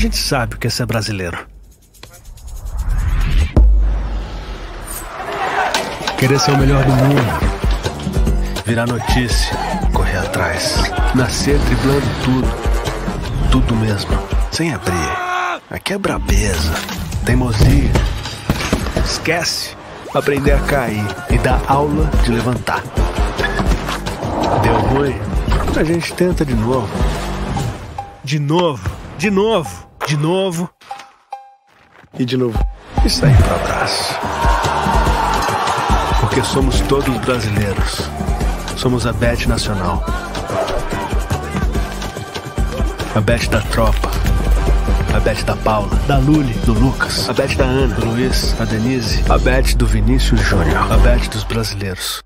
gente sabe o que é ser brasileiro. Querer ser o melhor do mundo. Virar notícia, correr atrás. Nascer driblando tudo. Tudo mesmo. Sem abrir. Aqui é brabeza, teimosia. Esquece. Aprender a cair e dar aula de levantar. Deu ruim? A gente tenta de novo. De novo, de novo. De novo. E de novo. Isso aí, para trás. Porque somos todos brasileiros. Somos a Bet Nacional. A Bet da Tropa. A Bet da Paula, da Luli, do Lucas. A Bet da Ana, do Luiz, da Denise. A Bet do Vinícius Júnior. A Bet dos brasileiros.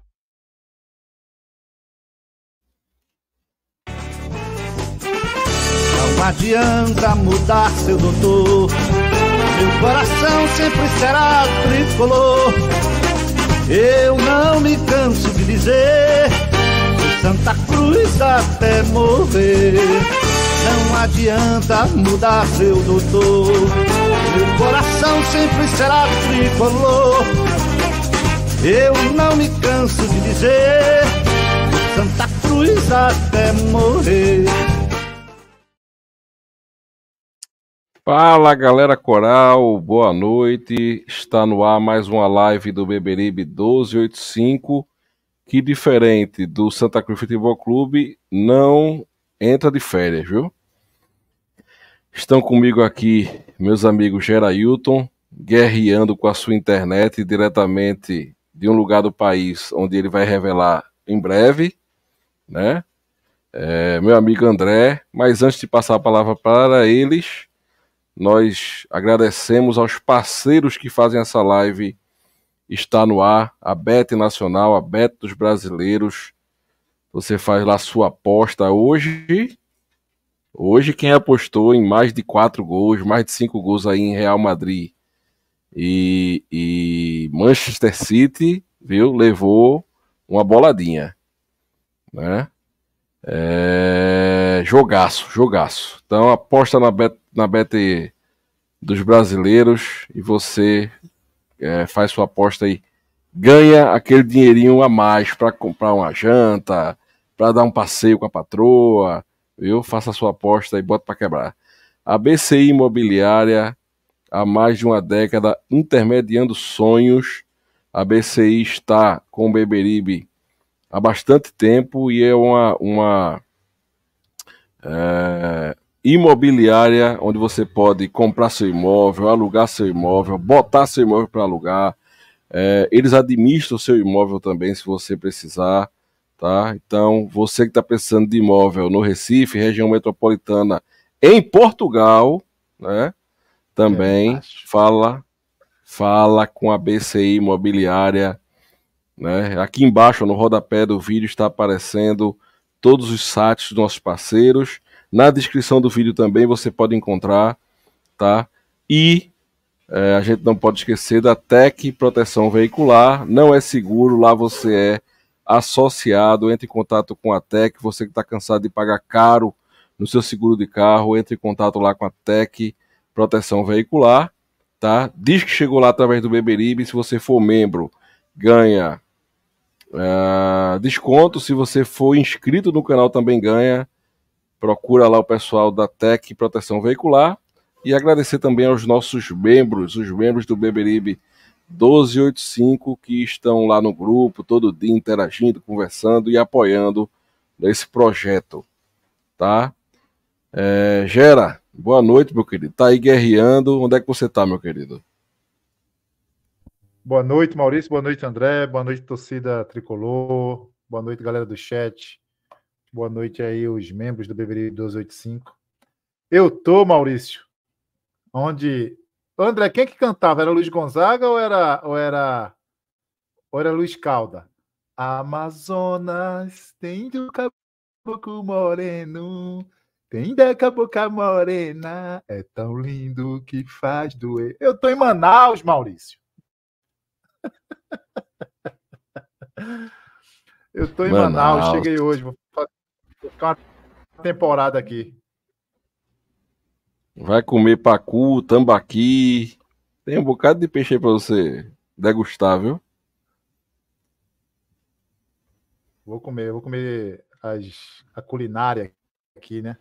Não adianta mudar seu doutor. Meu coração sempre será tricolor. Eu não me canso de dizer Santa Cruz até morrer. Não adianta mudar seu doutor. Meu coração sempre será tricolor. Eu não me canso de dizer Santa Cruz até morrer. Fala galera coral, boa noite. Está no ar mais uma live do Beberibe 1285, que diferente do Santa Cruz Futebol Clube, não entra de férias, viu? Estão comigo aqui meus amigos Gerailton, guerreando com a sua internet diretamente de um lugar do país onde ele vai revelar em breve, né? É, meu amigo André, mas antes de passar a palavra para eles, nós agradecemos aos parceiros que fazem essa live estar no ar, a Bet Nacional, a Bet dos Brasileiros. Você faz lá sua aposta hoje. Hoje quem apostou em mais de quatro gols, mais de cinco gols aí em Real Madrid e, e Manchester City, viu? Levou uma boladinha, né? É, jogaço, jogaço. Então aposta na Bet na BTE dos brasileiros e você é, faz sua aposta aí. Ganha aquele dinheirinho a mais para comprar uma janta, para dar um passeio com a patroa, viu? Faça a sua aposta e bota para quebrar. A BCI Imobiliária, há mais de uma década, intermediando sonhos. A BCI está com o Beberibe há bastante tempo e é uma, uma é, imobiliária, onde você pode comprar seu imóvel, alugar seu imóvel, botar seu imóvel para alugar. É, eles administram seu imóvel também, se você precisar. Tá? Então, você que está precisando de imóvel no Recife, região metropolitana, em Portugal, né? Também é fala, fala com a BCI Imobiliária, né? Aqui embaixo no rodapé do vídeo está aparecendo todos os sites dos nossos parceiros. Na descrição do vídeo também você pode encontrar, tá? E é, a gente não pode esquecer da TEC Proteção Veicular. Não é seguro, lá você é associado, entre em contato com a TEC. Você que está cansado de pagar caro no seu seguro de carro, entre em contato lá com a TEC Proteção Veicular. Tá? Diz que chegou lá através do Beberibe. Se você for membro, ganha uh, desconto. Se você for inscrito no canal, também ganha Procura lá o pessoal da Tec Proteção Veicular e agradecer também aos nossos membros, os membros do Beberibe 1285 que estão lá no grupo todo dia interagindo, conversando e apoiando esse projeto, tá? É, Gera, boa noite, meu querido. Tá aí guerreando. Onde é que você tá, meu querido? Boa noite, Maurício. Boa noite, André. Boa noite, torcida tricolor. Boa noite, galera do chat. Boa noite aí, os membros do Beverly 1285. Eu tô, Maurício, onde. André, quem é que cantava? Era Luiz Gonzaga ou era, ou era, ou era Luiz Calda? Amazonas tem do caboclo moreno, tem da cabocla morena, é tão lindo que faz doer. Eu tô em Manaus, Maurício. Eu tô em Manaus, Manaus cheguei hoje. Vou Vou ficar uma temporada aqui. Vai comer pacu, tambaqui. Tem um bocado de peixe aí pra você degustar, viu? Vou comer, vou comer as, a culinária aqui, né?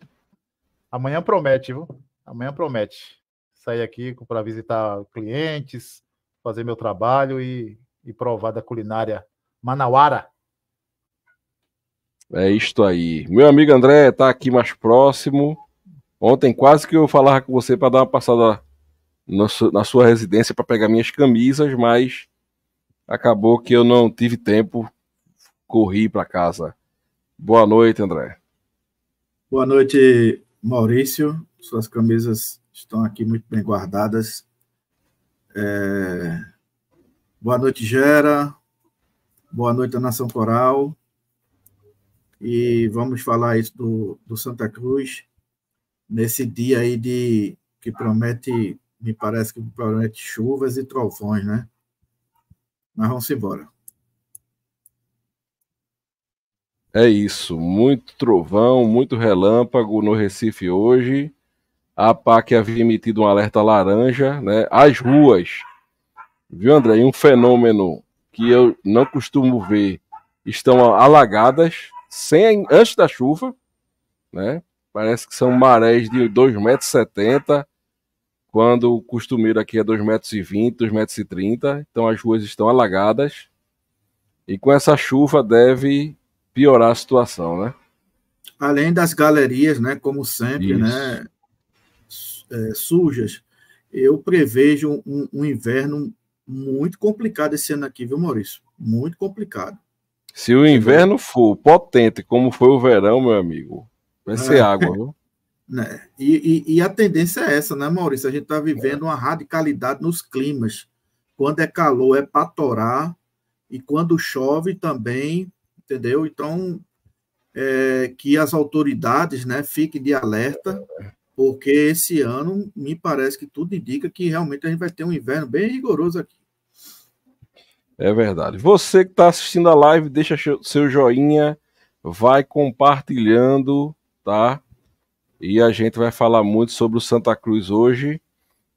Amanhã promete, viu? Amanhã promete. Sair aqui para visitar clientes, fazer meu trabalho e, e provar da culinária manauara. É isto aí. Meu amigo André está aqui mais próximo. Ontem quase que eu falava com você para dar uma passada na sua residência para pegar minhas camisas, mas acabou que eu não tive tempo, corri para casa. Boa noite, André. Boa noite, Maurício. Suas camisas estão aqui muito bem guardadas. É... Boa noite, Gera. Boa noite, Nação Coral e vamos falar isso do, do Santa Cruz nesse dia aí de que promete, me parece que promete chuvas e trovões, né? Mas vamos embora. É isso, muito trovão, muito relâmpago no Recife hoje. A PAC havia emitido um alerta laranja, né? As ruas, viu, André? Um fenômeno que eu não costumo ver, estão alagadas, sem, antes da chuva, né? Parece que são marés de 270 metros, quando o costumeiro aqui é 220 metros 230 metros. então as ruas estão alagadas. E com essa chuva deve piorar a situação, né? Além das galerias, né, como sempre, né, Isso. né, é, sujas, eu prevejo um, um inverno muito complicado esse ano aqui, viu, Maurício? Muito complicado. Se o inverno for potente como foi o verão, meu amigo, vai ser é. água, viu? Né? E, e, e, a tendência é essa, né, Maurício? A gente está vivendo uma radicalidade nos climas. Quando é calor é patorar, e quando chove também, entendeu? Então, é, que as autoridades né, fiquem de alerta, porque esse ano me parece que tudo indica que realmente a gente vai ter um inverno bem rigoroso aqui. É verdade. Você que está assistindo a live, deixa seu joinha, vai compartilhando, tá? E a gente vai falar muito sobre o Santa Cruz hoje.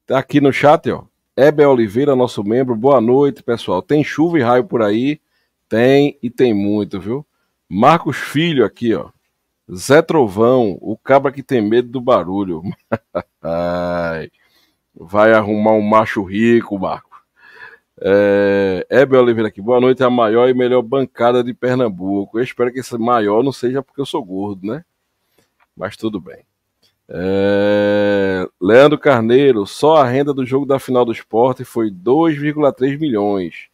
Tá aqui no chat, ó. Ébel Oliveira, nosso membro. Boa noite, pessoal. Tem chuva e raio por aí? Tem e tem muito, viu? Marcos Filho aqui, ó. Zé Trovão, o cabra que tem medo do barulho. Vai arrumar um macho rico, Marcos. É, Heber é, Oliveira aqui, boa noite, a maior e melhor bancada de Pernambuco. Eu espero que esse maior não seja porque eu sou gordo, né? Mas tudo bem. É, Leandro Carneiro, só a renda do jogo da final do esporte foi 2,3 milhões.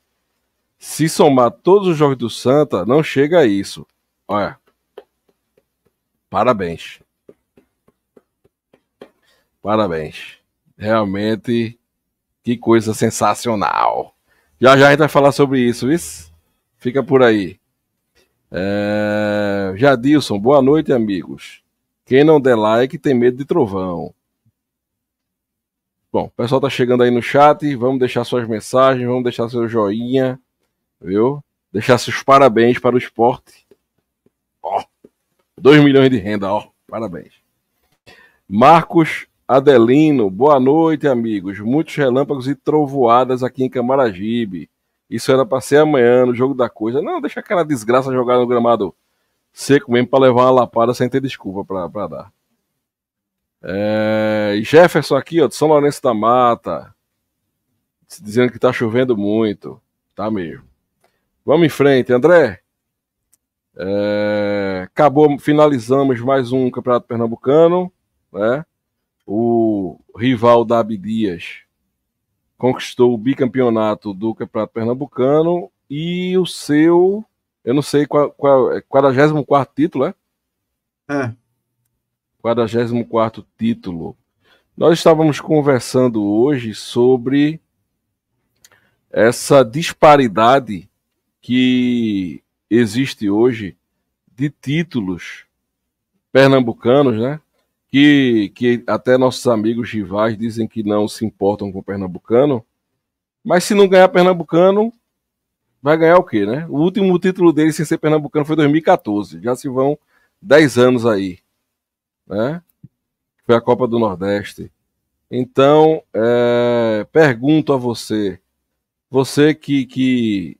Se somar todos os jogos do Santa, não chega a isso. Olha, parabéns. Parabéns. Realmente, que coisa sensacional. Já já a gente vai falar sobre isso, isso. Fica por aí. É... Jadilson, boa noite, amigos. Quem não der like tem medo de trovão. Bom, o pessoal tá chegando aí no chat. Vamos deixar suas mensagens, vamos deixar seu joinha, viu? Deixar seus parabéns para o esporte. Ó, 2 milhões de renda, ó. Parabéns. Marcos Adelino, boa noite, amigos. Muitos relâmpagos e trovoadas aqui em Camaragibe. Isso era para ser amanhã no jogo da coisa. Não, deixa aquela desgraça jogar no gramado seco mesmo para levar uma lapada sem ter desculpa para dar. É, Jefferson aqui, ó, de São Lourenço da Mata, dizendo que tá chovendo muito. Tá mesmo. Vamos em frente, André. É, acabou, finalizamos mais um Campeonato Pernambucano, né? o rival Dabi Dias conquistou o bicampeonato do Campeonato Pernambucano e o seu, eu não sei qual, qual 44 é título, é? É. 44 título. Nós estávamos conversando hoje sobre essa disparidade que existe hoje de títulos pernambucanos, né? que, que até nossos amigos rivais dizem que não se importam com o Pernambucano. Mas se não ganhar Pernambucano, vai ganhar o quê, né? O último título dele sem ser Pernambucano foi 2014. Já se vão 10 anos aí, né? Foi a Copa do Nordeste. Então, é, pergunto a você, você que, que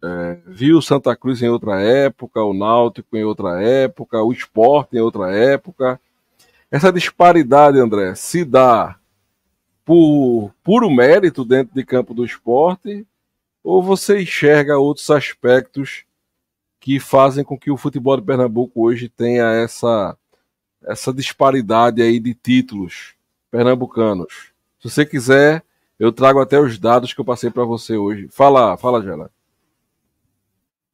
é, viu Santa Cruz em outra época, o Náutico em outra época, o Esporte em outra época, essa disparidade, André, se dá por puro mérito dentro de campo do esporte ou você enxerga outros aspectos que fazem com que o futebol de Pernambuco hoje tenha essa, essa disparidade aí de títulos pernambucanos? Se você quiser, eu trago até os dados que eu passei para você hoje. Fala, fala, Gela.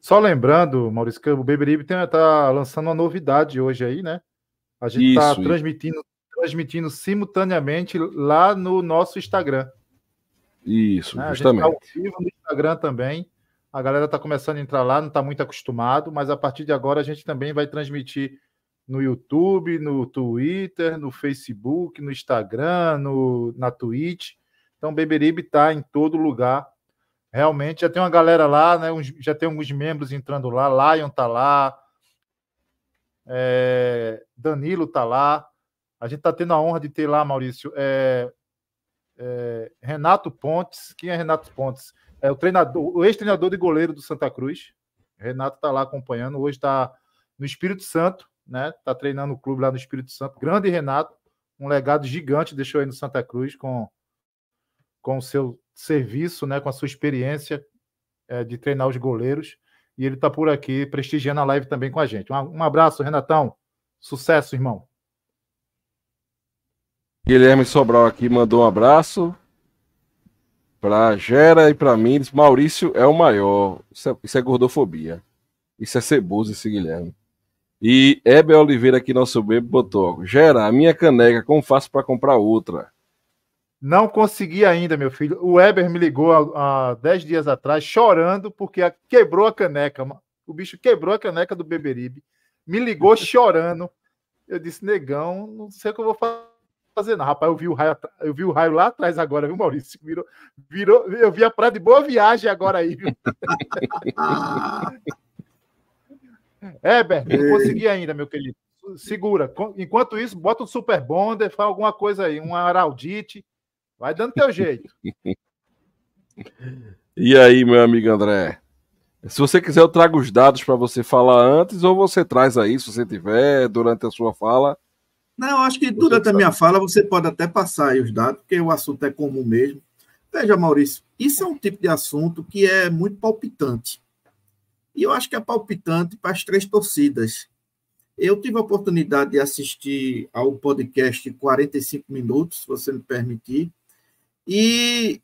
Só lembrando, Maurício, que o Beberibe está lançando uma novidade hoje aí, né? A gente está transmitindo, transmitindo simultaneamente lá no nosso Instagram. Isso, né? justamente. A gente está ao vivo no Instagram também. A galera está começando a entrar lá, não está muito acostumado, mas a partir de agora a gente também vai transmitir no YouTube, no Twitter, no Facebook, no Instagram, no, na Twitch. Então, Beberibe está em todo lugar. Realmente, já tem uma galera lá, né? já tem alguns membros entrando lá. Lion está lá, é, Danilo está lá. A gente está tendo a honra de ter lá, Maurício, é, é, Renato Pontes. Quem é Renato Pontes? É o treinador, o ex-treinador de goleiro do Santa Cruz. Renato está lá acompanhando. Hoje está no Espírito Santo, né? Está treinando o clube lá no Espírito Santo. Grande Renato, um legado gigante deixou aí no Santa Cruz com com o seu serviço, né? Com a sua experiência é, de treinar os goleiros e ele está por aqui prestigiando a live também com a gente. Um, abraço, Renatão. Sucesso, irmão. Guilherme Sobral aqui mandou um abraço para Gera e para mim. Maurício é o maior. Isso é, isso é gordofobia. Isso é ceboso, esse Guilherme. E Heber Oliveira aqui, nosso bebo, botou: Gera, a minha caneca, como faço para comprar outra? Não consegui ainda, meu filho. O Weber me ligou há 10 dias atrás, chorando, porque a, quebrou a caneca. O bicho quebrou a caneca do Beberibe. Me ligou chorando. Eu disse, negão, não sei o que eu vou fazer, não. Rapaz, eu vi o raio, eu vi o raio lá atrás agora, viu, Maurício? Virou, virou, eu vi a praia de boa viagem agora aí, viu? É, não consegui ainda, meu querido. Segura. Enquanto isso, bota um super bonder, faz alguma coisa aí, uma araldite Vai dando teu jeito. e aí, meu amigo André? Se você quiser, eu trago os dados para você falar antes, ou você traz aí, se você tiver, durante a sua fala. Não, acho que durante a minha fala você pode até passar aí os dados, porque o assunto é comum mesmo. Veja, Maurício, isso é um tipo de assunto que é muito palpitante. E eu acho que é palpitante para as três torcidas. Eu tive a oportunidade de assistir ao podcast 45 Minutos, se você me permitir, e,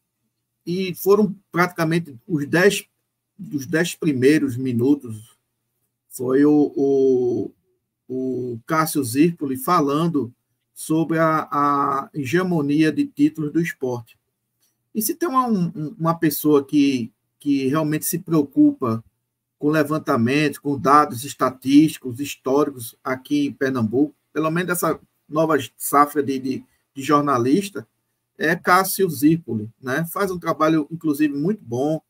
e foram praticamente os dez, os dez primeiros minutos foi o, o, o Cássio Zirpoli falando sobre a, a hegemonia de títulos do esporte. E se tem uma, uma pessoa que, que realmente se preocupa com levantamentos, com dados estatísticos, históricos aqui em Pernambuco, pelo menos essa nova safra de, de, de jornalista, é Cássio Zirpoli, né? Faz um trabalho, inclusive, muito bom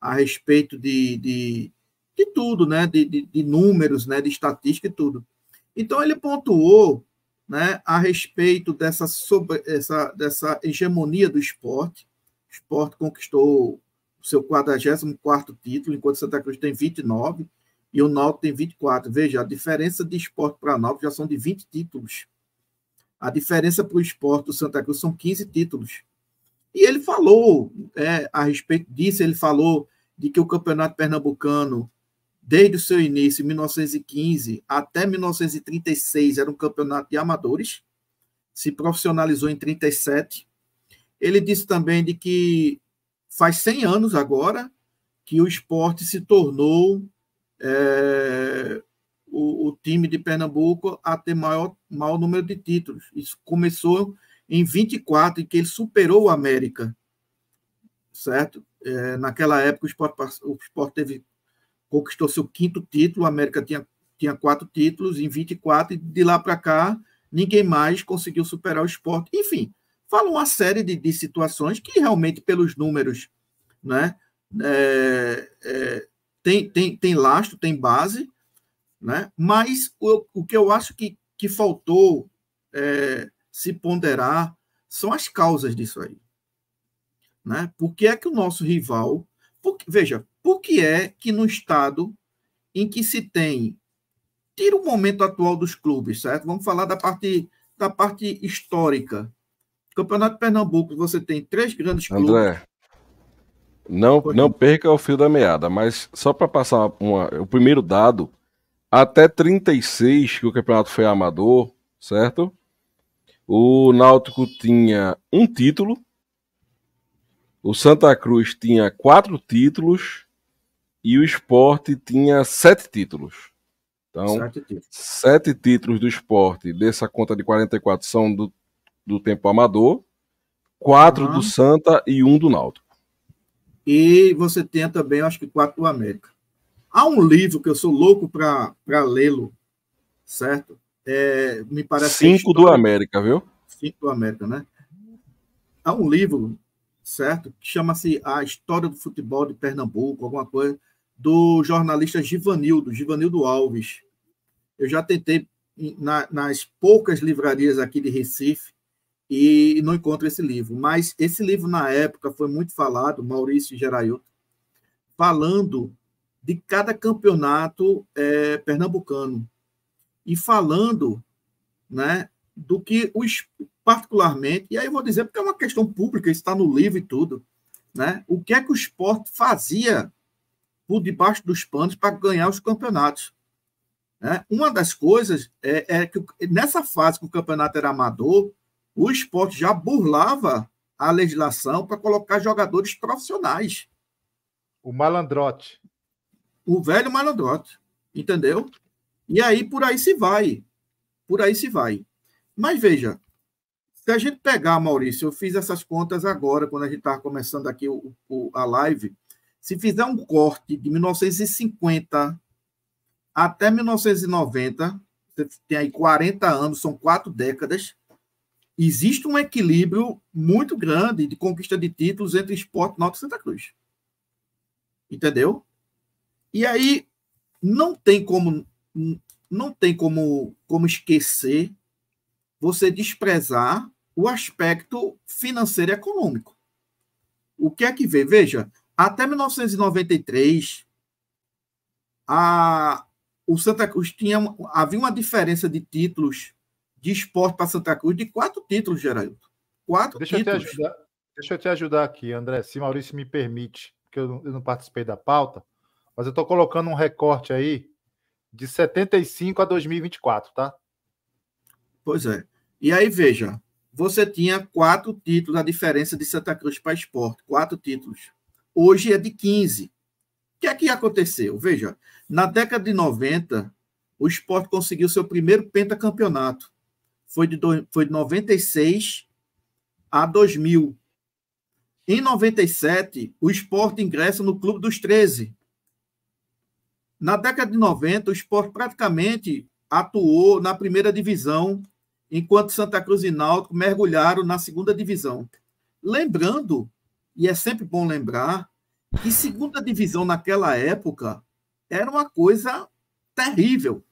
a respeito de, de, de tudo, né? De, de, de, números, né? De estatística e tudo. Então, ele pontuou né, a respeito dessa, sobre, essa, dessa hegemonia do esporte. O esporte conquistou o seu 44º título, enquanto Santa Cruz tem 29 e o Náutico tem 24. Veja, a diferença de esporte para Náutico já são de 20 títulos. A diferença para o esporte do Santa Cruz são 15 títulos. E ele falou é, a respeito disso, ele falou de que o campeonato pernambucano, desde o seu início, em 1915 até 1936, era um campeonato de amadores, se profissionalizou em 1937. Ele disse também de que faz 100 anos agora que o esporte se tornou é, o, o time de Pernambuco a ter maior, maior número de títulos. Isso começou em 24, em que ele superou o América, certo? É, naquela época, o Sport, o Sport teve, conquistou seu quinto título, o América tinha, tinha quatro títulos em 24, e de lá para cá, ninguém mais conseguiu superar o Sport. Enfim, fala uma série de, de situações que realmente, pelos números, né, é, é, tem, tem, tem lastro, tem base, né? Mas o, o que eu acho que, que faltou é, se ponderar são as causas disso aí. Né? Por que é que o nosso rival. Por, veja, por que é que no estado em que se tem. Tira o momento atual dos clubes, certo? Vamos falar da parte, da parte histórica. Campeonato Pernambuco, você tem três grandes clubes. André, não, não perca o fio da meada, mas só para passar uma, o primeiro dado até 36, que o campeonato foi amador, certo? O Náutico tinha um título. O Santa Cruz tinha quatro títulos. E o esporte tinha sete títulos. Então, sete títulos, sete títulos do esporte dessa conta de 44 são do, do tempo amador. Quatro uhum. do Santa e um do Náutico. E você tem também, acho que quatro do América. Há um livro que eu sou louco para lê-lo, certo? É, me parece. É Cinco do América, viu? Cinco do América, né? Há um livro, certo? Que chama-se A História do Futebol de Pernambuco, alguma coisa, do jornalista Givanildo, Givanildo Alves. Eu já tentei na, nas poucas livrarias aqui de Recife e não encontro esse livro. Mas esse livro, na época, foi muito falado, Maurício Geraiuto, falando de cada campeonato é, pernambucano e falando né, do que os particularmente, e aí eu vou dizer porque é uma questão pública, está no livro e tudo, né? O que é que o esporte fazia por debaixo dos panos para ganhar os campeonatos? Né? Uma das coisas é, é, que nessa fase que o campeonato era amador, o esporte já burlava a legislação para colocar jogadores profissionais. O malandrote. O velho Malandrox, entendeu? E aí por aí se vai. Por aí se vai. Mas veja, se a gente pegar, Maurício, eu fiz essas contas agora, quando a gente estava começando aqui o, o, a live. Se fizer um corte de 1950 até 1990, você tem aí 40 anos, são quatro décadas. Existe um equilíbrio muito grande de conquista de títulos entre esporte, Náutico e Santa Cruz. Entendeu? E aí não tem como não tem como como esquecer você desprezar o aspecto financeiro e econômico. O que é que vê? Veja, até 1993 a o Santa Cruz tinha havia uma diferença de títulos de esporte para Santa Cruz de quatro títulos, Geraldo. Quatro Deixa títulos. Eu te ajudar. Deixa eu te ajudar aqui, André, se Maurício me permite, porque eu eu não participei da pauta mas eu estou colocando um recorte aí de 75 a 2024, tá? Pois é. E aí, veja, você tinha quatro títulos, a diferença de Santa Cruz para esporte, quatro títulos. Hoje é de 15. O que é que aconteceu? Veja, na década de 90, o esporte conseguiu seu primeiro pentacampeonato. Foi de, do, foi de 96 a 2000. Em 97, o esporte ingressa no Clube dos 13, na década de 90, o esporte praticamente atuou na primeira divisão, enquanto Santa Cruz e Náutico mergulharam na segunda divisão. Lembrando, e é sempre bom lembrar, que segunda divisão naquela época era uma coisa terrível.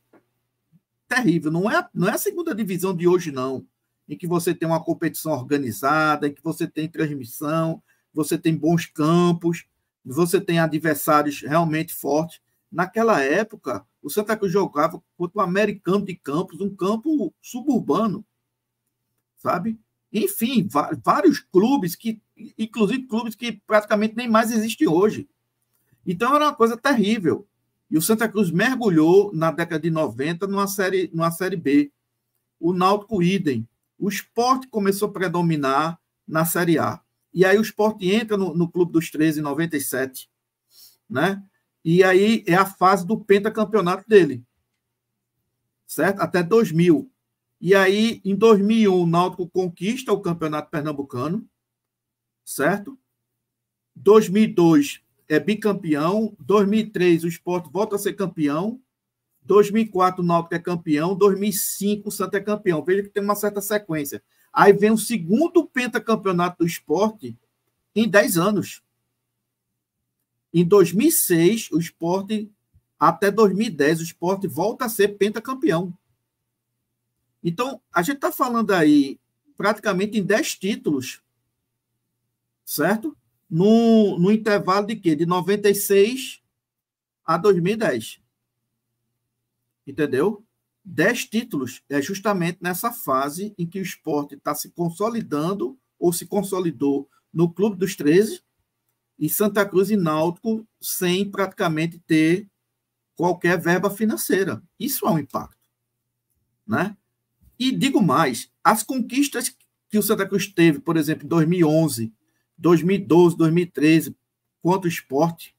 Terrível. Não é, não é a segunda divisão de hoje, não. Em que você tem uma competição organizada, em que você tem transmissão, você tem bons campos, você tem adversários realmente fortes. Naquela época, o Santa Cruz jogava contra o Americano de Campos, um campo suburbano, sabe? Enfim, vários clubes que, inclusive clubes que praticamente nem mais existem hoje. Então era uma coisa terrível. E o Santa Cruz mergulhou na década de 90 numa série, numa série B. O Náutico idem. O esporte começou a predominar na Série A. E aí o esporte entra no, no Clube dos 13 em 97, né? E aí é a fase do pentacampeonato dele. Certo? Até 2000. E aí, em 2001, o Náutico conquista o Campeonato Pernambucano, certo? 2002 é bicampeão, 2003 o Sport volta a ser campeão, 2004 o Náutico é campeão, 2005 o Santa é campeão. Veja que tem uma certa sequência. Aí vem o segundo pentacampeonato do esporte em 10 anos. Em 2006, o esporte, até 2010, o esporte volta a ser pentacampeão. Então, a gente está falando aí praticamente em 10 títulos, certo? No, no intervalo de quê? De 96 a 2010. Entendeu? 10 títulos é justamente nessa fase em que o esporte está se consolidando ou se consolidou no Clube dos 13, e Santa Cruz e Náutico sem praticamente ter qualquer verba financeira. Isso é um impacto. Né? E digo mais, as conquistas que o Santa Cruz teve, por exemplo, em 2011, 2012, 2013, quanto ao esporte,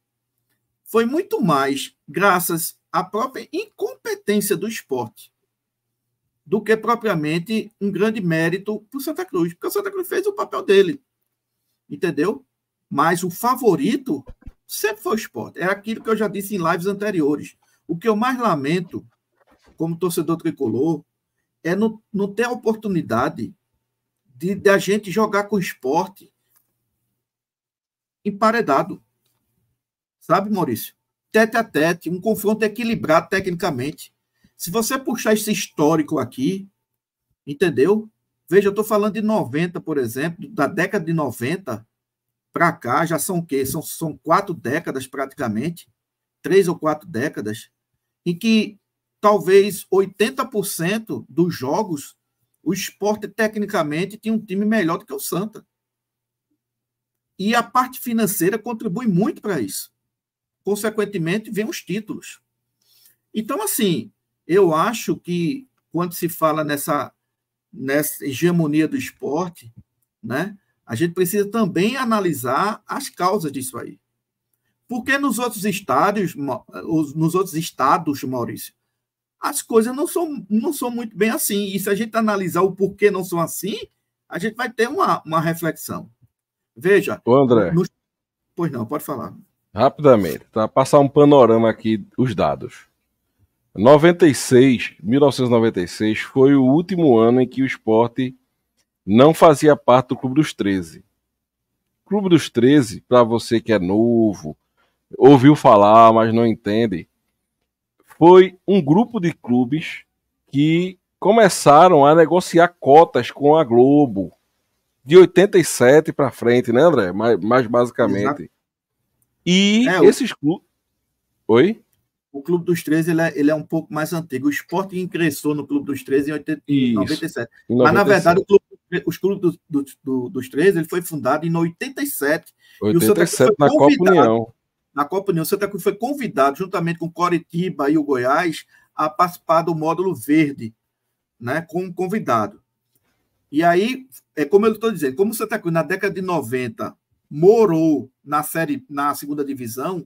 foi muito mais graças à própria incompetência do esporte do que propriamente um grande mérito para o Santa Cruz, porque o Santa Cruz fez o papel dele. Entendeu? Mas o favorito sempre foi o esporte. É aquilo que eu já disse em lives anteriores. O que eu mais lamento, como torcedor tricolor, é não, não ter a oportunidade de, de a gente jogar com o esporte emparedado. Sabe, Maurício? Tete a tete, um confronto equilibrado tecnicamente. Se você puxar esse histórico aqui, entendeu? Veja, eu estou falando de 90, por exemplo, da década de 90, para cá, já são o quê? São, são quatro décadas praticamente, três ou quatro décadas, em que talvez 80% dos jogos o esporte tecnicamente tinha um time melhor do que o Santa. E a parte financeira contribui muito para isso. Consequentemente, vem os títulos. Então, assim, eu acho que quando se fala nessa, nessa hegemonia do esporte, né, a gente precisa também analisar as causas disso aí. Porque nos outros estádios, eh, nos outros estados, Maurício, as coisas não são, não são muito bem assim. E se a gente analisar o porquê não são assim, a gente vai ter uma, uma reflexão. Veja. Ô André. Nos... Pois não, pode falar. Rapidamente, tá? Passar um panorama aqui, os dados. 96, 1996 foi o último ano em que o esporte não fazia parte do Clube dos 13. Clube dos 13, para você que é novo, ouviu falar, mas não entende, foi um grupo de clubes que começaram a negociar cotas com a Globo. De 87 para frente, né, André? Mais, mais basicamente. Exato. E é, esses clubes. Oi? O Clube dos 13 ele é, ele é, um pouco mais antigo. O esporte ingressou no Clube dos 13 em, 80, Isso, em 97. Mas, na verdade, o Clube os clubes do, do, dos três ele foi fundado em 87. 87 e o na Copa União. Na Copa União, o Santa Cruz foi convidado, juntamente com Coritiba e o Goiás, a participar do módulo verde, né, como convidado. E aí, é como eu estou dizendo, como o Santa Cruz, na década de 90, morou na série na segunda divisão,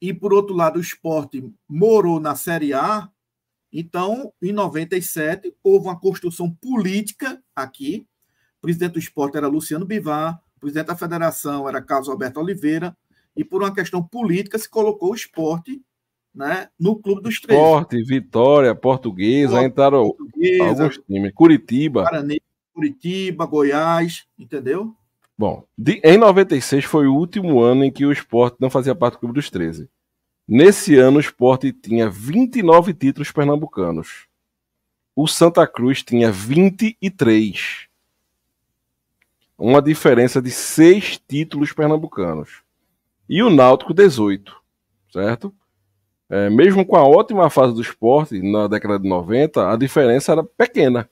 e por outro lado, o esporte morou na Série A, então, em 97, houve uma construção política aqui. O presidente do esporte era Luciano Bivar, o presidente da federação era Carlos Alberto Oliveira, e por uma questão política se colocou o esporte né, no Clube dos Três. Esporte, Vitória, Portuguesa, Portuguesa entraram portuguesa, alguns times. Curitiba. Paranê, Curitiba, Goiás, entendeu? Bom, de, em 96 foi o último ano em que o esporte não fazia parte do Clube dos 13. Nesse ano, o esporte tinha 29 títulos pernambucanos. O Santa Cruz tinha 23. Uma diferença de 6 títulos pernambucanos. E o Náutico, 18. Certo? É, mesmo com a ótima fase do esporte na década de 90, a diferença era pequena.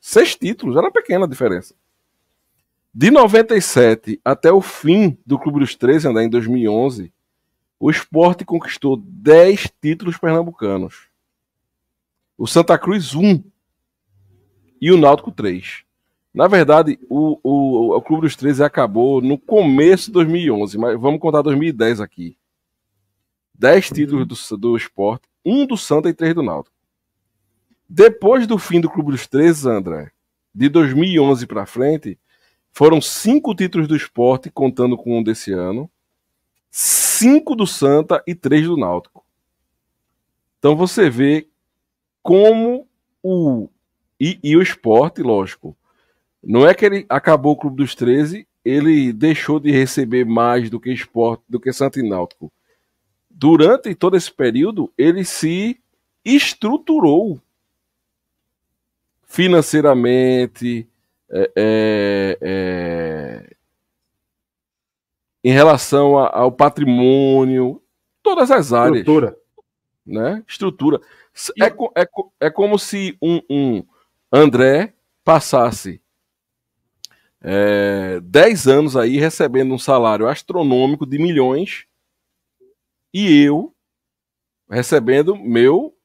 Seis títulos, era pequena a diferença. De 97 até o fim do Clube dos 13, ainda em 2011, o esporte conquistou 10 títulos pernambucanos. O Santa Cruz, 1. E o Náutico, 3. Na verdade, o, o, o Clube dos 13 acabou no começo de 2011, mas vamos contar 2010 aqui. 10 títulos do, do esporte, um do Santa e três do Náutico. Depois do fim do Clube dos 13, André, de 2011 para frente, foram cinco títulos do esporte, contando com um desse ano, 5 do Santa e 3 do Náutico. Então você vê como o. E, e o esporte, lógico. Não é que ele acabou o Clube dos 13, ele deixou de receber mais do que esporte, do que Santa e Náutico. Durante todo esse período, ele se estruturou financeiramente, é, é, é em relação a, ao patrimônio, todas as áreas. Estrutura. Né? Estrutura. E... É, é, é como se um, um André passasse é, 10 anos aí recebendo um salário astronômico de milhões e eu recebendo meu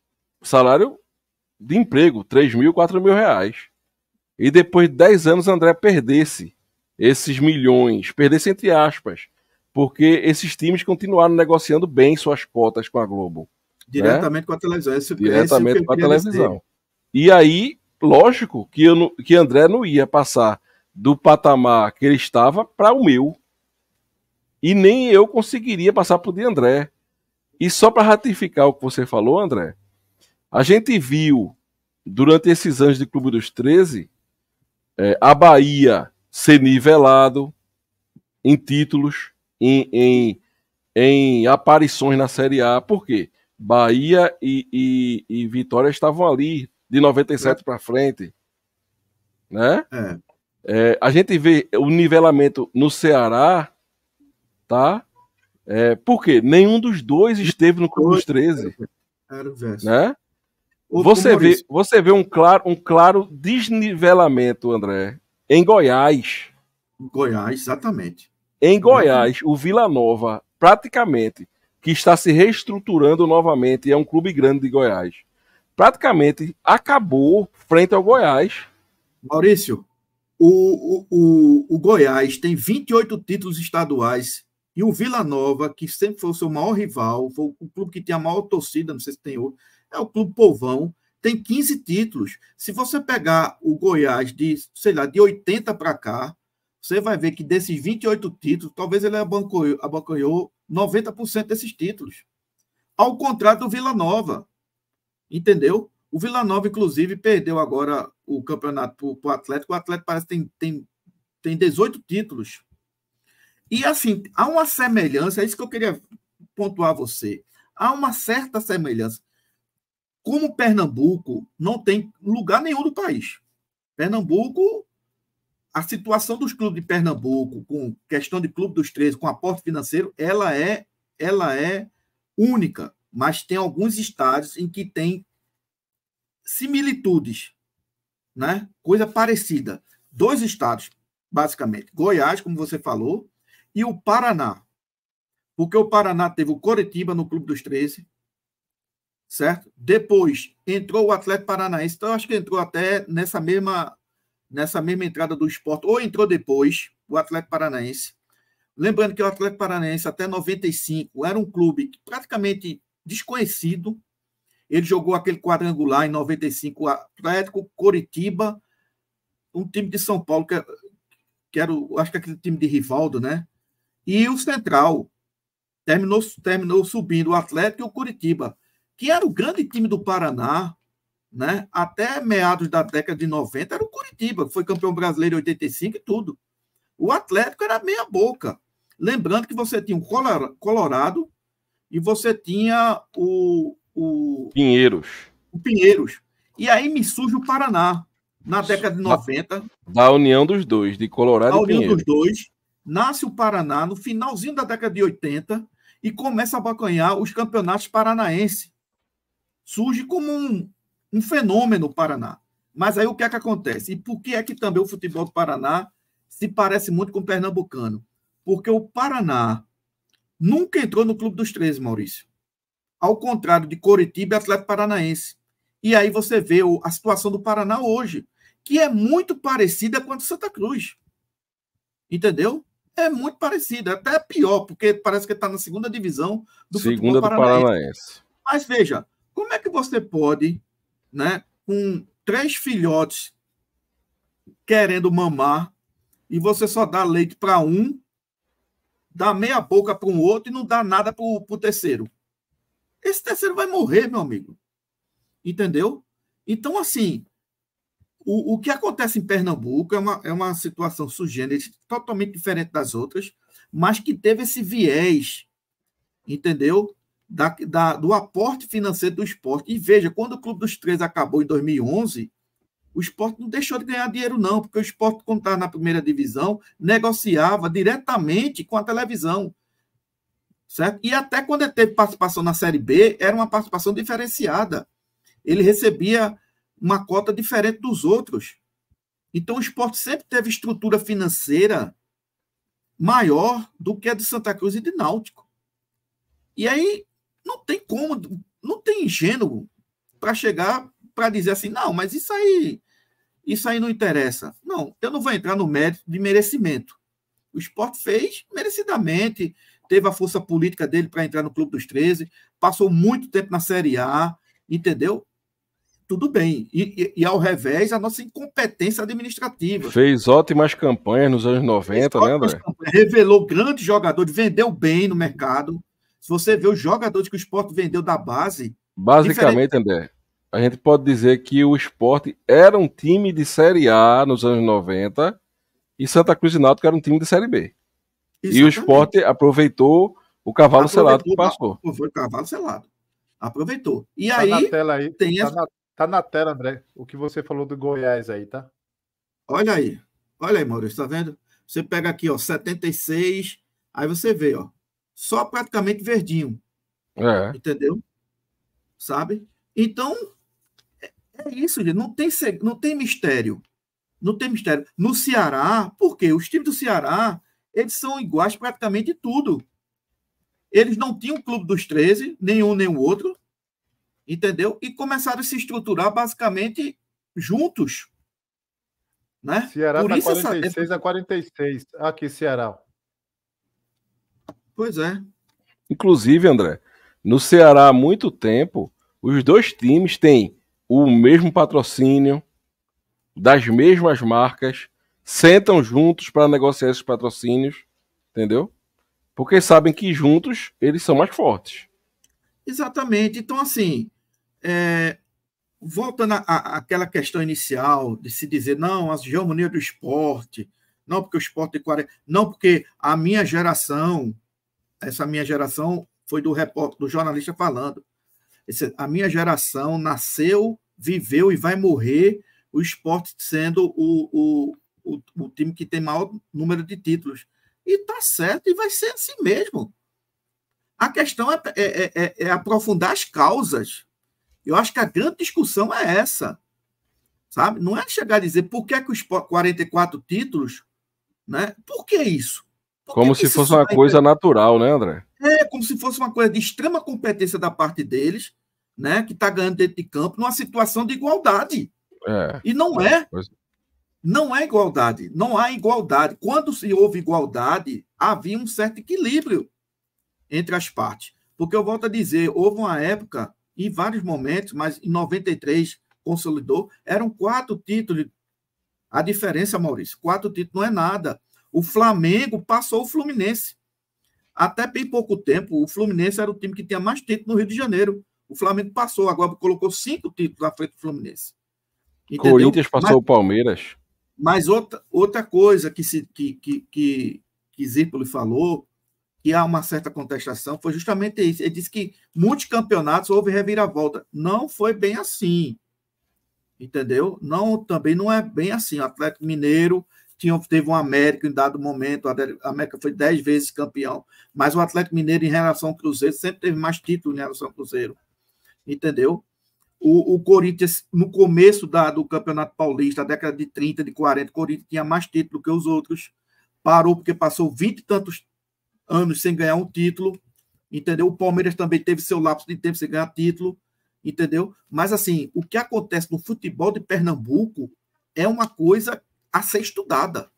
salário de emprego, 3 mil, 4 mil reais. E depois de 10 anos, André perdesse esses milhões, perdesse entre aspas, porque esses times continuaram negociando bem suas cotas com a Globo. Né? Diretamente né? com a televisão. Esse, é é Diretamente esse com a televisão. E aí, lógico que, eu não, que André não ia passar do patamar que ele estava para o meu. E nem eu conseguiria passar por de André. E só para ratificar o que você falou, André, a gente viu durante esses anos de Clube dos 13 é, eh, a Bahia ser nivelado em títulos em, em, em aparições na Série A, por quê? Bahia e, e, e Vitória estavam ali, de 97 é. para frente. Né? É. É, a gente vê o nivelamento no Ceará, tá? É, por quê? Nenhum dos dois esteve no Clube dos 13. Né? Você, vê, você vê um claro, um claro desnivelamento, André, em Goiás. Goiás, exatamente. Em Goiás, o Vila Nova, praticamente, que está se reestruturando novamente, é um clube grande de Goiás, praticamente acabou frente ao Goiás. Maurício, o, o, o, o Goiás tem 28 títulos estaduais e o Vila Nova, que sempre foi o seu maior rival, foi o clube que tinha a maior torcida, não sei se tem outro, é o Clube Povão, tem 15 títulos. Se você pegar o Goiás de, sei lá, de 80 para cá, você vai ver que desses 28 títulos, talvez ele abancanhou, abancanhou 90% desses títulos. Ao contrário do Vila Nova. Entendeu? O Vila Nova, inclusive, perdeu agora o campeonato para o Atlético. O Atlético parece que tem, tem, tem 18 títulos. E assim, há uma semelhança, é isso que eu queria pontuar a você. Há uma certa semelhança. Como Pernambuco não tem lugar nenhum do país. Pernambuco a situação dos clubes de Pernambuco, com questão de clube dos três, com aporte financeiro, ela é, ela é única, mas tem alguns estados em que tem similitudes, né? Coisa parecida. Dois estados, basicamente, Goiás, como você falou, e o Paraná. Porque o Paraná teve o Coritiba no Clube dos 13, certo? Depois entrou o Atlético Paranaense, então acho que entrou até nessa mesma nessa mesma entrada do esporte, ou entrou depois, o Atlético Paranaense. Lembrando que o Atlético Paranaense, até 95, era um clube praticamente desconhecido. Ele jogou aquele quadrangular em 95, o Atlético Coritiba, um time de São Paulo, que, é, que era, o, acho que aquele time de Rivaldo, né? E o Central terminou, terminou subindo o Atlético e o Curitiba, que era o grande time do Paraná, né? Até meados da década de 90 era o Curitiba, que foi campeão brasileiro em 85 e tudo. O Atlético era meia boca. Lembrando que você tinha o Colorado e você tinha o, o Pinheiros. O Pinheiros. E aí me surge o Paraná na década de 90. Da, união dos dois, de Colorado e Pinheiros. união dos dois, nasce o Paraná no finalzinho da década de 80 e começa a bacanhar os campeonatos paranaenses surge como um, um fenômeno o Paraná. Mas aí o que é que acontece? E por que é que também o futebol do Paraná se parece muito com o pernambucano? Porque o Paraná nunca entrou no Clube dos 13, Maurício. Ao contrário de Coritiba e Atlético Paranaense. E aí você vê a situação do Paraná hoje, que é muito parecida com a de Santa Cruz. Entendeu? É muito parecida, até é pior, porque parece que está na segunda divisão do segunda futebol paranaense. do Paranaense. Mas veja, como é que você pode né, com três filhotes querendo mamar e você só dá leite para um, dá meia boca para um outro e não dá nada para o terceiro. Esse terceiro vai morrer, meu amigo. Entendeu? Então, assim, o, o que acontece em Pernambuco é uma, é uma situação sugênero, totalmente diferente das outras, mas que teve esse viés, entendeu? da, da, do aporte financeiro do esporte. E veja, quando o Clube dos Três acabou em 2011, o esporte não deixou de ganhar dinheiro, não, porque o esporte, quando estava na primeira divisão, negociava diretamente com a televisão. Certo? E até quando ele teve participação na Série B, era uma participação diferenciada. Ele recebia uma cota diferente dos outros. Então, o esporte sempre teve estrutura financeira maior do que a de Santa Cruz e de Náutico. E aí, não tem como, não tem ingênuo para chegar para dizer assim, não, mas isso aí, isso aí não interessa. Não, eu não vou entrar no mérito de merecimento. O esporte fez merecidamente, teve a força política dele para entrar no Clube dos 13, passou muito tempo na Série A, entendeu? Tudo bem. E, e, e ao revés, a nossa incompetência administrativa. Fez ótimas campanhas nos anos 90, né, André? Revelou grandes jogadores, vendeu bem no mercado, se você vê os jogadores que o esporte vendeu da base. Basicamente, diferente... André, a gente pode dizer que o esporte era um time de Série A nos anos 90 e Santa Cruz e Náutico era um time de Série B. Exatamente. E o esporte aproveitou o cavalo aproveitou, selado que passou. Foi o cavalo selado. Aproveitou. E tá aí, na tela aí tem tá, essa... na, tá na tela, André, o que você falou do Goiás aí, tá? Olha aí. Olha aí, Maurício, tá vendo? Você pega aqui, ó, 76, aí você vê, ó, só praticamente verdinho. É. Entendeu? Sabe? Então, é, é isso, não tem, não tem mistério. Não tem mistério. No Ceará, por quê? Os times do Ceará, eles são iguais praticamente em tudo. Eles não tinham clube dos 13, nenhum nem o outro, entendeu? E começaram a se estruturar basicamente juntos. Né? Ceará está 46 essa... a 46. Aqui, Ceará. Pois é. Inclusive, André, no Ceará há muito tempo, os dois times têm o mesmo patrocínio, das mesmas marcas, sentam juntos para negociar esses patrocínios, entendeu? Porque sabem que juntos eles são mais fortes. Exatamente. Então, assim, é, voltando àquela questão inicial de se dizer, não, a geomania do esporte, não porque o esporte de é 40, não porque a minha geração essa minha geração foi do repórter, do jornalista falando. Esse, a minha geração nasceu, viveu e vai morrer o esporte sendo o, o, o, o time que tem maior número de títulos. E tá certo, e vai ser assim mesmo. A questão é, é, é, é, é aprofundar as causas. Eu acho que a grande discussão é essa. Sabe? Não é chegar a dizer por que, é que os 44 títulos, né? Por que isso? como se fosse uma coisa natural, né, André? É, como se fosse uma coisa de extrema competência da parte deles, né? Que está ganhando dentro de campo, numa situação de igualdade. É. E não é, é. é. Não é igualdade. Não há igualdade. Quando se houve igualdade, havia um certo equilíbrio entre as partes. Porque eu volto a dizer, houve uma época, em vários momentos, mas em 93 consolidou, eram quatro títulos. A diferença, Maurício, quatro títulos não é nada. O Flamengo passou o Fluminense. Até bem pouco tempo, o Fluminense era o time que tinha mais títulos no Rio de Janeiro. O Flamengo passou, agora colocou cinco títulos na frente do Fluminense. Entendeu? Corinthians passou mas, o Palmeiras. Mas outra, outra coisa que, se, que, que, que, que Zirpoli falou, que há uma certa contestação, foi justamente isso. Ele disse que muitos campeonatos houve reviravolta. Não foi bem assim. Entendeu? Não, também não é bem assim. O Atlético Mineiro tinha, teve um América em dado momento, a América foi dez vezes campeão, mas o Atlético Mineiro, em relação ao Cruzeiro, sempre teve mais títulos em relação ao Cruzeiro. Entendeu? O, o Corinthians, no começo da, do Campeonato Paulista, a década de 30, de 40, o Corinthians tinha mais título que os outros. Parou porque passou vinte e tantos anos sem ganhar um título. Entendeu? O Palmeiras também teve seu lapso de tempo sem ganhar título. Entendeu? Mas, assim, o que acontece no futebol de Pernambuco é uma coisa a ser estudada,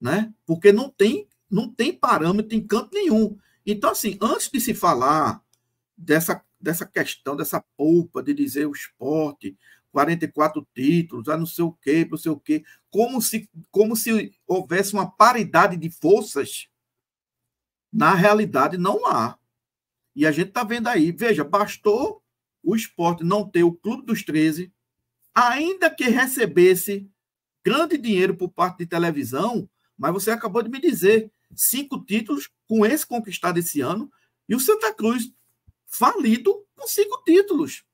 né? Porque não tem, não tem parâmetro em canto nenhum. Então, assim, antes de se falar dessa, dessa questão, dessa polpa de dizer o esporte, 44 títulos, a ah, não sei o quê, não sei o quê, como se, como se houvesse uma paridade de forças, na realidade não há. E a gente está vendo aí, veja, bastou o esporte não ter o Clube dos 13, ainda que recebesse grande dinheiro por parte de televisão, mas você acabou de me dizer cinco títulos com esse conquistado esse ano e o Santa Cruz falido com cinco títulos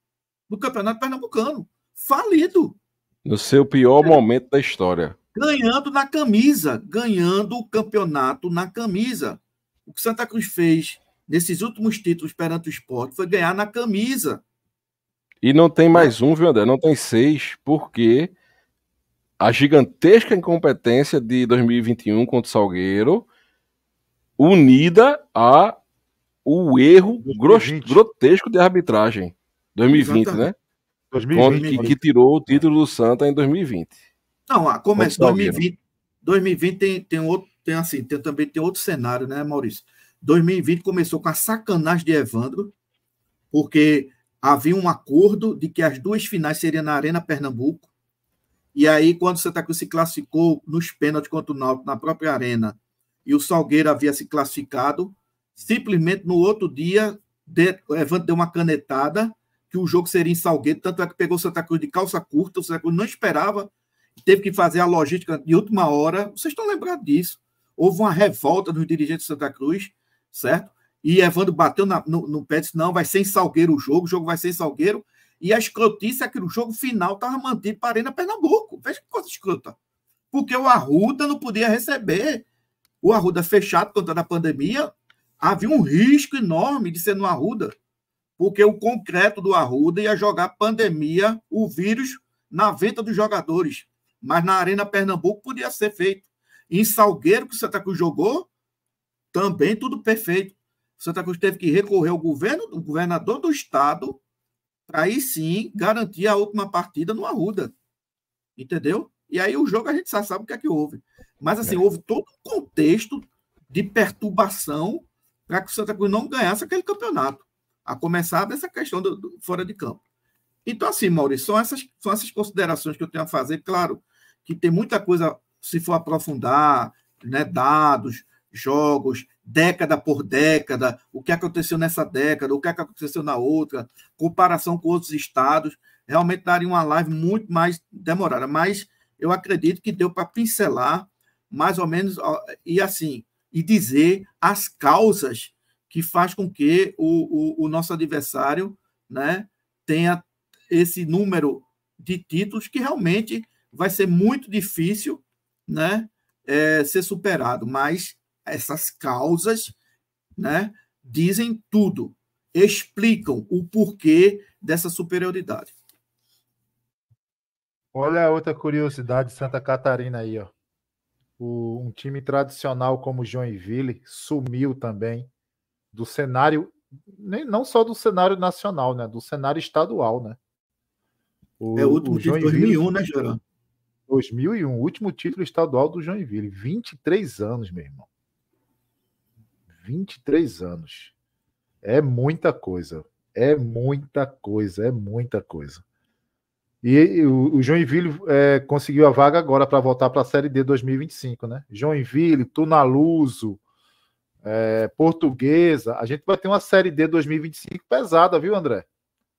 do Campeonato Pernambucano. Falido. No seu pior é. momento da história. Ganhando na camisa, ganhando o campeonato na camisa. O que Santa Cruz fez nesses últimos títulos perante o esporte foi ganhar na camisa. E não tem mais é. um, viu, André? Não tem seis, porque a gigantesca incompetência de 2021 contra o Salgueiro, unida a o erro grotesco de arbitragem. 2020, Exatamente. né? 2020. Que, que, tirou o título do Santa em 2020. Não, ah, começa 2020. 2020 tem, tem outro, tem assim, tem, também tem outro cenário, né, Maurício? 2020 começou com a sacanagem de Evandro, porque havia um acordo de que as duas finais seriam na Arena Pernambuco e aí, quando o Santa Cruz se classificou nos pênaltis contra o Náutico na própria arena, e o Salgueiro havia se classificado, simplesmente no outro dia, de, Evandro deu uma canetada que o jogo seria em Salgueiro, tanto é que pegou o Santa Cruz de calça curta, o Santa Cruz não esperava, teve que fazer a logística de última hora. Vocês estão lembrados disso? Houve uma revolta dos dirigentes de Santa Cruz, certo? E Evandro bateu na, no, no pé e disse: não, vai ser em Salgueiro o jogo, o jogo vai ser em Salgueiro. E a escrotice é que no jogo final estava mantido para a Arena Pernambuco. Veja que coisa escrota. Porque o Arruda não podia receber. O Arruda fechado por conta da pandemia, havia um risco enorme de ser no Arruda. Porque o concreto do Arruda ia jogar pandemia, o vírus, na venda dos jogadores. Mas na Arena Pernambuco podia ser feito. em Salgueiro, que o Santa Cruz jogou, também tudo perfeito. O Santa Cruz teve que recorrer ao governo, o governador do estado, para aí sim garantir a última partida no Arruda. Entendeu? E aí o jogo a gente já sabe o que é que houve. Mas assim, é. houve todo um contexto de perturbação para que o Santa Cruz não ganhasse aquele campeonato. A começar dessa questão do, do fora de campo. Então, assim, Maurício, são essas, são essas considerações que eu tenho a fazer. Claro que tem muita coisa, se for aprofundar, né, dados, jogos, década por década, o que aconteceu nessa década, o que aconteceu na outra, comparação com outros estados, realmente daria uma live muito mais demorada, mas eu acredito que deu para pincelar mais ou menos e assim e dizer as causas que faz com que o, o, o nosso adversário né, tenha esse número de títulos que realmente vai ser muito difícil né, é, ser superado, mas essas causas, né, dizem tudo, explicam o porquê dessa superioridade. Olha a outra curiosidade Santa Catarina aí, ó. O, um time tradicional como Joinville sumiu também do cenário, nem, não só do cenário nacional, né? Do cenário estadual, né? O, é o último o título de 2001, né, Gerando? 2001, último título estadual do Joinville. 23 anos, meu irmão. 23 anos. É muita coisa. É muita coisa, é muita coisa. E o, Joinville é, conseguiu a vaga agora para voltar para a Série D 2025, né? Joinville, Tunaluso, é, Portuguesa. A gente vai ter uma Série D 2025 pesada, viu, André?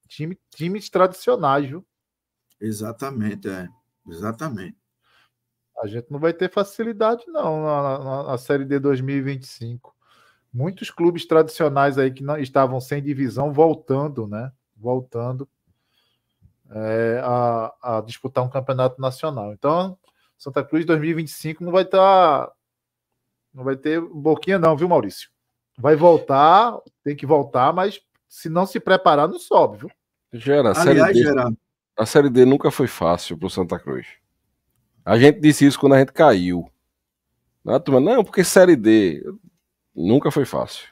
Time, times tradicionais, viu? Exatamente, é. Exatamente. A gente não vai ter facilidade, não, na, na, na Série D 2025 muitos clubes tradicionais aí que não estavam sem divisão voltando, né? Voltando é, a, a, disputar um campeonato nacional. Então, Santa Cruz 2025 não vai estar. Tá, não vai ter boquinha, não, viu, Maurício? Vai voltar, tem que voltar, mas se não se preparar, não sobe, viu? Gera, a Aliás, série D, gera. a série D nunca foi fácil para o Santa Cruz. A gente disse isso quando a gente caiu. não, porque série D. Nunca foi fácil.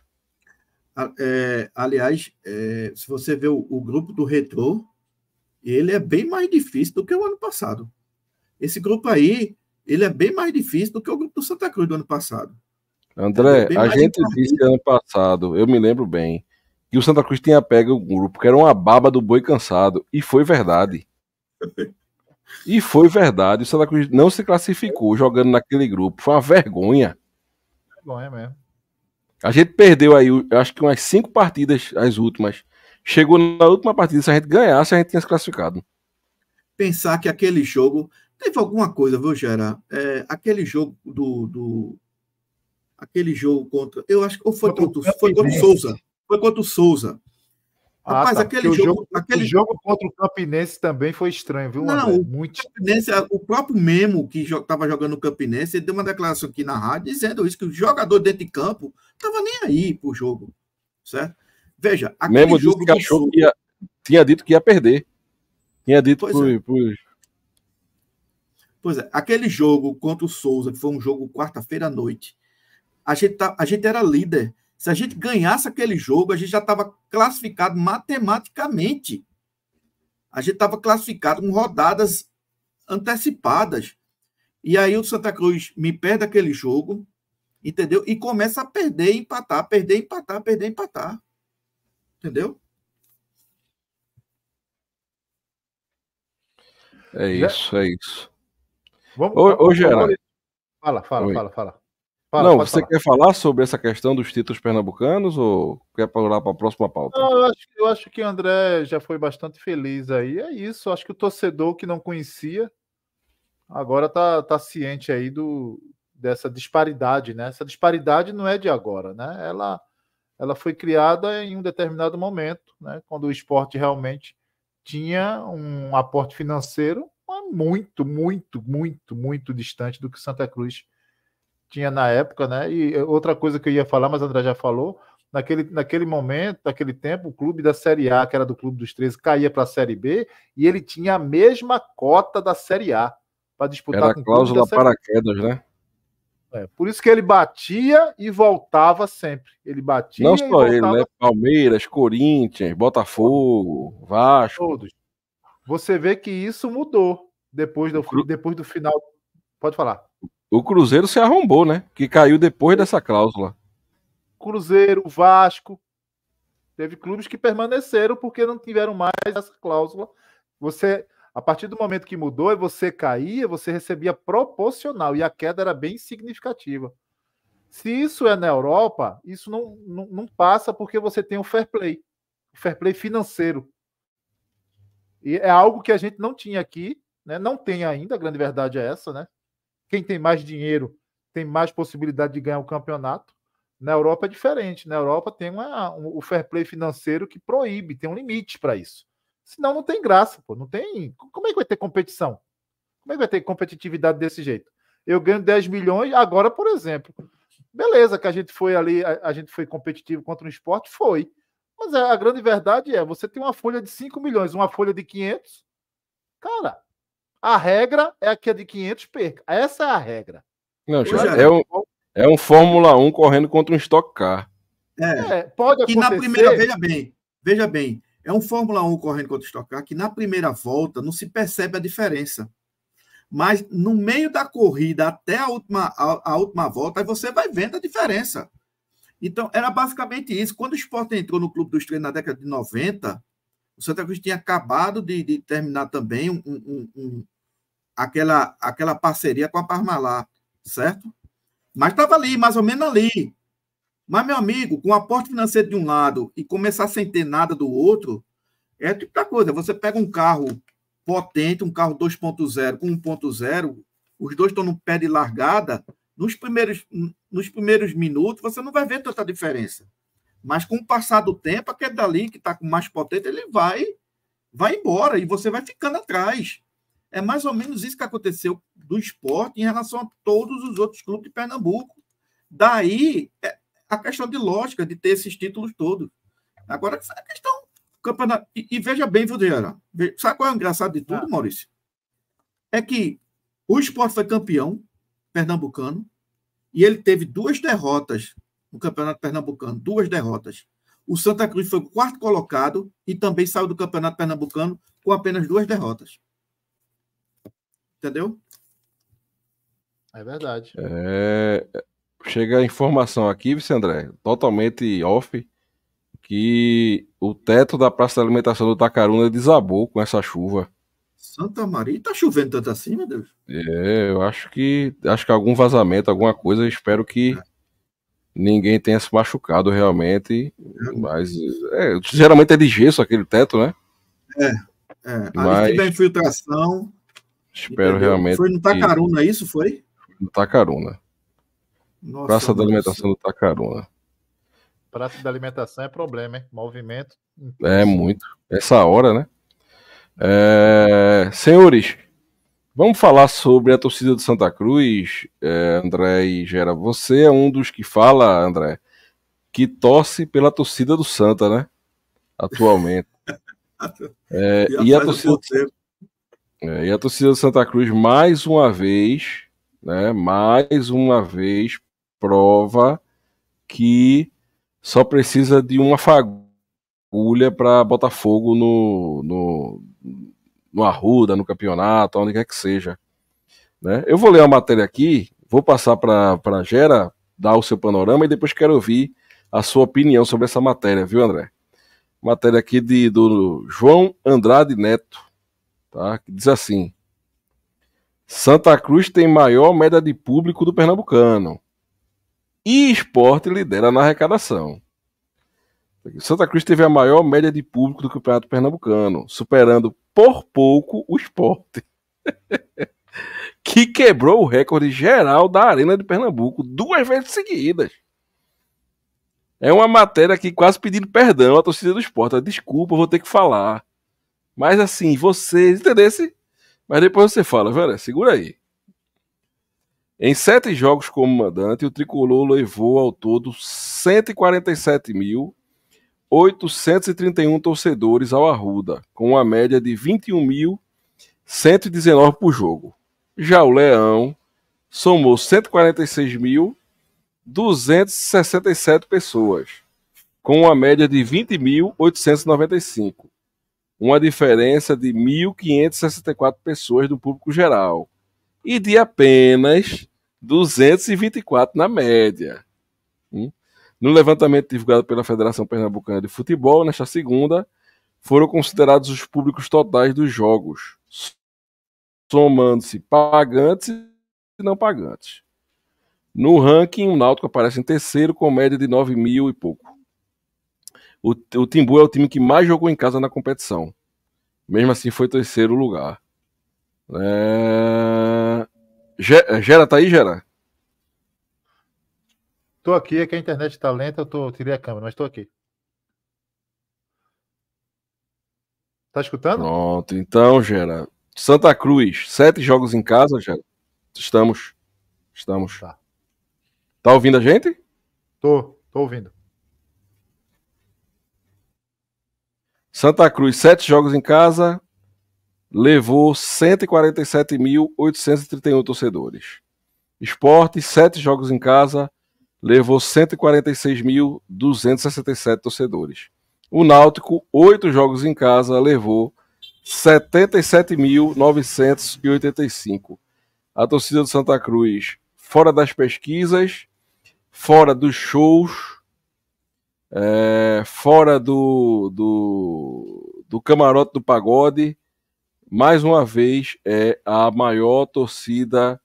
É, aliás, é, se você vê o, o, grupo do Retro, ele é bem mais difícil do que o ano passado. Esse grupo aí, ele é bem mais difícil do que o grupo do Santa Cruz do ano passado. André, é a gente disse disse ano passado, eu me lembro bem, que o Santa Cruz tinha pego o grupo, que era uma baba do boi cansado, e foi verdade. e foi verdade. O Santa Cruz não se classificou jogando naquele grupo. Foi uma vergonha. Vergonha mesmo. A gente perdeu aí, acho que umas cinco partidas, as últimas. Chegou na última partida, se a gente ganhasse, a gente tinha se classificado. Pensar que aquele jogo. Teve alguma coisa, viu, Gera? É, aquele jogo do, do, Aquele jogo contra. Eu acho que. Ou foi contra, foi contra o Souza. Foi contra o Souza. Ah, Rapaz, tá, aquele jogo, jogo, aquele jogo contra o Campinense também foi estranho, viu? Não, muito. O, o próprio Memo que estava jogando o Campinense, ele deu uma declaração aqui na rádio dizendo isso que o jogador dentro de campo estava nem aí pro jogo, certo? Veja, aquele Memo jogo disse que achou que ia, tinha dito que ia perder. Tinha dito pois pro, é. Pro... Pois é, aquele jogo contra o Souza, que foi um jogo quarta-feira à noite, a gente, tá, a gente era líder se a gente ganhasse aquele jogo, a gente já estava classificado matematicamente. A gente estava classificado com rodadas antecipadas. E aí o Santa Cruz me perde aquele jogo, entendeu? E começa a perder, empatar, perder, empatar, perder, empatar. Entendeu? É isso, é isso. Vamos, ô, ô Geraldo. Fala, fala, Oi. fala, fala. Fala, não, você falar. quer falar sobre essa questão dos títulos pernambucanos ou quer falar para a próxima pauta? Não, eu, acho, eu acho que o André já foi bastante feliz aí. É isso. Acho que o torcedor que não conhecia agora tá, tá ciente aí do, dessa disparidade, né? Essa disparidade não é de agora, né? Ela, ela foi criada em um determinado momento, né? Quando o esporte realmente tinha um aporte financeiro muito, muito, muito, muito distante do que Santa Cruz tinha na época, né? E eh, outra coisa que eu ia falar, mas André já falou, naquele, naquele momento, naquele tempo, o clube da Série A, que era do Clube dos 13, caía para a Série B e ele tinha a mesma cota da Série A para disputar era com a cláusula paraquedas, né? É, por isso que ele batia e voltava sempre. Ele batia Não só ele, né? Palmeiras, Corinthians, Botafogo, Vasco. Todos. Você vê que isso mudou depois do, depois do final. Pode falar. O Cruzeiro se arrombou, né? Que caiu depois dessa cláusula. Cruzeiro, Vasco. Teve clubes que permaneceram porque não tiveram mais essa cláusula. Você, a partir do momento que mudou, é você caía, você recebia proporcional e a queda era bem significativa. Se isso é na Europa, isso não, não, não passa porque você tem o fair play, o fair play financeiro. E é algo que a gente não tinha aqui, né? não tem ainda, a grande verdade é essa, né? Quem tem mais dinheiro tem mais possibilidade de ganhar o campeonato. Na Europa é diferente. Na Europa tem uma, um, o fair play financeiro que proíbe, tem um limite para isso. Senão não tem graça, pô. Não tem. Como é que vai ter competição? Como é que vai ter competitividade desse jeito? Eu ganho 10 milhões agora, por exemplo. Beleza, que a gente foi ali, a, a gente foi competitivo contra o esporte, foi. Mas a grande verdade é, você tem uma folha de 5 milhões, uma folha de 500. Cara, a regra é que a de 500 perca. Essa é a regra. Não, já, é, um, é um Fórmula 1 correndo contra um Stock Car. É, é pode acontecer. na primeira, veja bem, veja bem, é um Fórmula 1 correndo contra o Stock Car que na primeira volta não se percebe a diferença. Mas no meio da corrida até a última, a, a última volta, aí você vai vendo a diferença. Então, era basicamente isso. Quando o esporte entrou no Clube dos Três na década de 90, o Santa Cruz tinha acabado de, de terminar também um, um, aquela, aquela parceria com a Parmalat, certo? Mas estava ali, mais ou menos ali. Mas, meu amigo, com o aporte financeiro de um lado e começar sem ter nada do outro, é o tipo da coisa. Você pega um carro potente, um carro 2.0 com 1.0, os dois estão no pé de largada, nos primeiros, nos primeiros minutos você não vai ver tanta diferença. Mas com o passar do tempo, aquele dali que está com mais potente, ele vai vai embora e você vai ficando atrás. É mais ou menos isso que aconteceu do esporte em relação a todos os outros clubes de Pernambuco. Daí é a questão de lógica de ter esses títulos todos. Agora, a questão. Campeonato, e, e veja bem, viu, Sabe qual é o engraçado de tudo, ah. Maurício? É que o esporte foi campeão pernambucano e ele teve duas derrotas no Campeonato Pernambucano duas derrotas. O Santa Cruz foi o quarto colocado e também saiu do Campeonato Pernambucano com apenas duas derrotas. Entendeu? É verdade. É... Chega a informação aqui, vice André, totalmente off, que o teto da praça de alimentação do Tacaruna desabou com essa chuva. Santa Maria, tá chovendo tanto assim, meu Deus? É, eu acho que acho que algum vazamento, alguma coisa, espero que é. ninguém tenha se machucado realmente, é. mas é, geralmente é de gesso aquele teto, né? É, é. Mas... tiver infiltração, Espero Entendeu? realmente. Foi no Tacaruna, que... isso foi? No Tacaruna. Nossa, Praça nossa. da Alimentação do Tacaruna. Praça da Alimentação é problema, hein? Movimento. É muito. Essa hora, né? É... Senhores, vamos falar sobre a torcida do Santa Cruz, é, André e Gera. Você é um dos que fala, André, que torce pela torcida do Santa, né? Atualmente. é, e a torcida. É, e a torcida do Santa Cruz, mais uma vez, né, mais uma vez, prova que só precisa de uma fagulha para Botafogo no, no, no Arruda, no campeonato, onde quer que seja. Né? Eu vou ler a matéria aqui, vou passar para a Gera dar o seu panorama e depois quero ouvir a sua opinião sobre essa matéria, viu, André? Matéria aqui de, do João Andrade Neto tá? Que diz assim: Santa Cruz tem maior média de público do Pernambucano. E esporte lidera na arrecadação. Santa Cruz teve a maior média de público do Campeonato Pernambucano, superando por pouco o esporte. que quebrou o recorde geral da Arena de Pernambuco duas vezes seguidas. É uma matéria aqui quase pedindo perdão à torcida do esporte. Desculpa, vou ter que falar. Mas assim, vocês entendesse? Mas depois você fala, velho, segura aí. Em sete jogos como mandante, o Tricolor levou ao todo 147.831 torcedores ao Arruda, com uma média de 21.119 por jogo. Já o Leão somou 146.267 pessoas, com uma média de 20.895 uma diferença de 1.564 pessoas do público geral e de apenas 224 na média. Hum? No levantamento divulgado pela Federação Pernambucana de Futebol, nesta segunda, foram considerados os públicos totais dos jogos, somando-se pagantes e não pagantes. No ranking, o Náutico aparece em terceiro, com média de 9 mil e pouco. O, o Timbu é o time que mais jogou em casa na competição. Mesmo assim, foi terceiro lugar. É, é... Gera, tá aí, Gera? Tô aqui, é que a internet tá lenta, eu, tô, eu tirei a câmera, mas tô aqui. Tá escutando? Pronto, então, Gera. Santa Cruz, sete jogos em casa, Gera. Estamos. Estamos. Tá. Tá ouvindo a gente? Tô, tô ouvindo. Santa Cruz, sete jogos em casa, levou 147.831 torcedores. Esporte, sete jogos em casa, levou 146.267 torcedores. O Náutico, oito jogos em casa, levou 77.985. A torcida do Santa Cruz, fora das pesquisas, fora dos shows, é, fora do, do, do camarote do pagode, mais uma vez é a maior torcida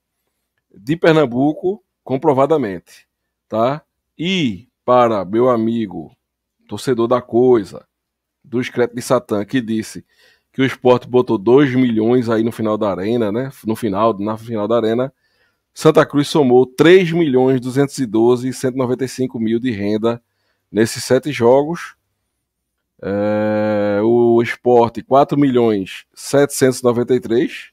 de Pernambuco, comprovadamente, tá? E para meu amigo torcedor da coisa, do Escreto de Satã, que disse que o esporte botou 2 milhões aí no final da arena, né? No final, na final da arena, Santa Cruz somou 3 milhões 212 e 195 mil de renda Nesses sete jogos, é, o esporte 4 milhões 793.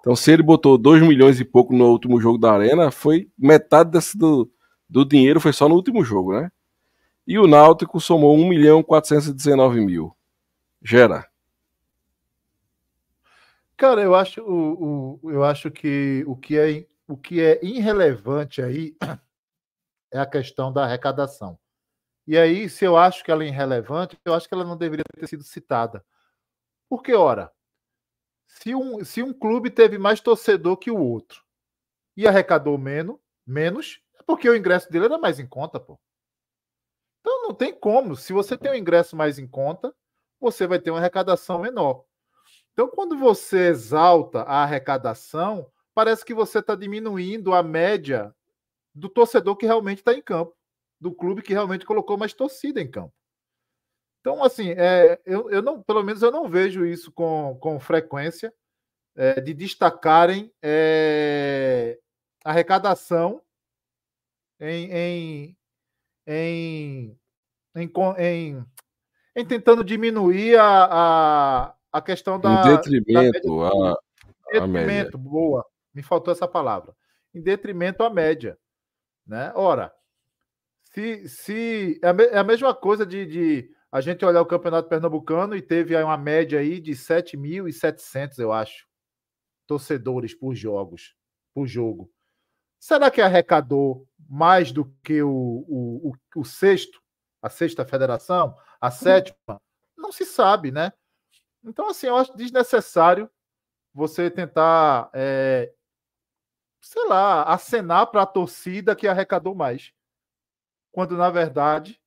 Então, se ele botou 2 milhões e pouco no último jogo da Arena, foi metade desse, do, do dinheiro foi só no último jogo, né? E o Náutico somou 1 milhão 419 mil. Gera. Cara, eu acho, o, o, eu acho que o que, é, o que é irrelevante aí é a questão da arrecadação. E aí, se eu acho que ela é irrelevante, eu acho que ela não deveria ter sido citada. Porque, ora, se um, se um clube teve mais torcedor que o outro e arrecadou menos, menos, é porque o ingresso dele era mais em conta, pô. Então não tem como. Se você tem um ingresso mais em conta, você vai ter uma arrecadação menor. Então, quando você exalta a arrecadação, parece que você está diminuindo a média do torcedor que realmente está em campo do clube que realmente colocou mais torcida em campo. Então, assim, é, eu, eu não, pelo menos eu não vejo isso com, com frequência é, de destacarem é, arrecadação em, em, em, em, em, em, tentando diminuir a, a, a questão da. Em detrimento, da média, a, em detrimento, a média. boa. Me faltou essa palavra. Em detrimento à média. Né? Ora, se, se é, é a mesma coisa de, de a gente olhar o Campeonato Pernambucano e teve aí uma média aí de 7.700, eu acho, torcedores por jogos, por jogo. Será que arrecadou mais do que o, o, o, o sexto, a sexta federação, a sétima? Não se sabe, né? Então, assim, eu acho desnecessário você tentar, é, sei lá, acenar para a torcida que arrecadou mais quando na verdade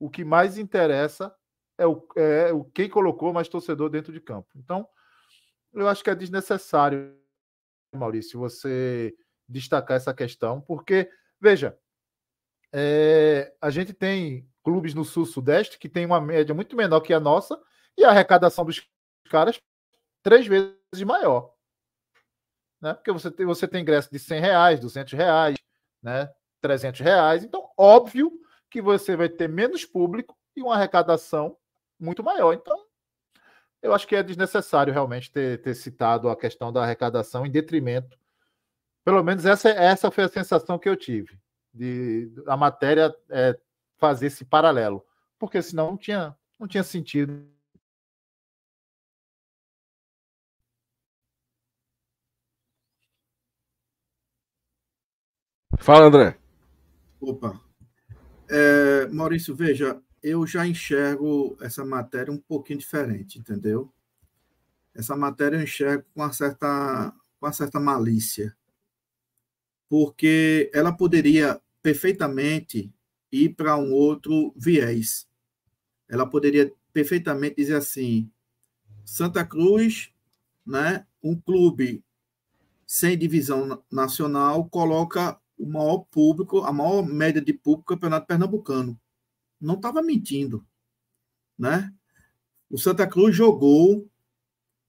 o que mais interessa é o, é o quem colocou mais torcedor dentro de campo. Então, eu acho que é desnecessário, Maurício, você destacar essa questão, porque, veja, é, a gente tem clubes no sul-sudeste que tem uma média muito menor que a nossa e a arrecadação dos caras três vezes maior. Né? Porque você tem, você tem ingresso de 100 reais, 200 reais, né? 300 reais. Então, óbvio que você vai ter menos público e uma arrecadação muito maior. Então, eu acho que é desnecessário realmente ter, ter citado a questão da arrecadação em detrimento. Pelo menos essa, essa foi a sensação que eu tive, de a matéria é, fazer esse paralelo, porque senão não tinha, não tinha sentido Fala, André. Opa. É, Maurício, veja, eu já enxergo essa matéria um pouquinho diferente, entendeu? Essa matéria eu enxergo com uma certa, com uma certa malícia, porque ela poderia perfeitamente ir para um outro viés. Ela poderia perfeitamente dizer assim: Santa Cruz, né, um clube sem divisão nacional, coloca o maior público, a maior média de público do Campeonato Pernambucano. Não estava mentindo, né? O Santa Cruz jogou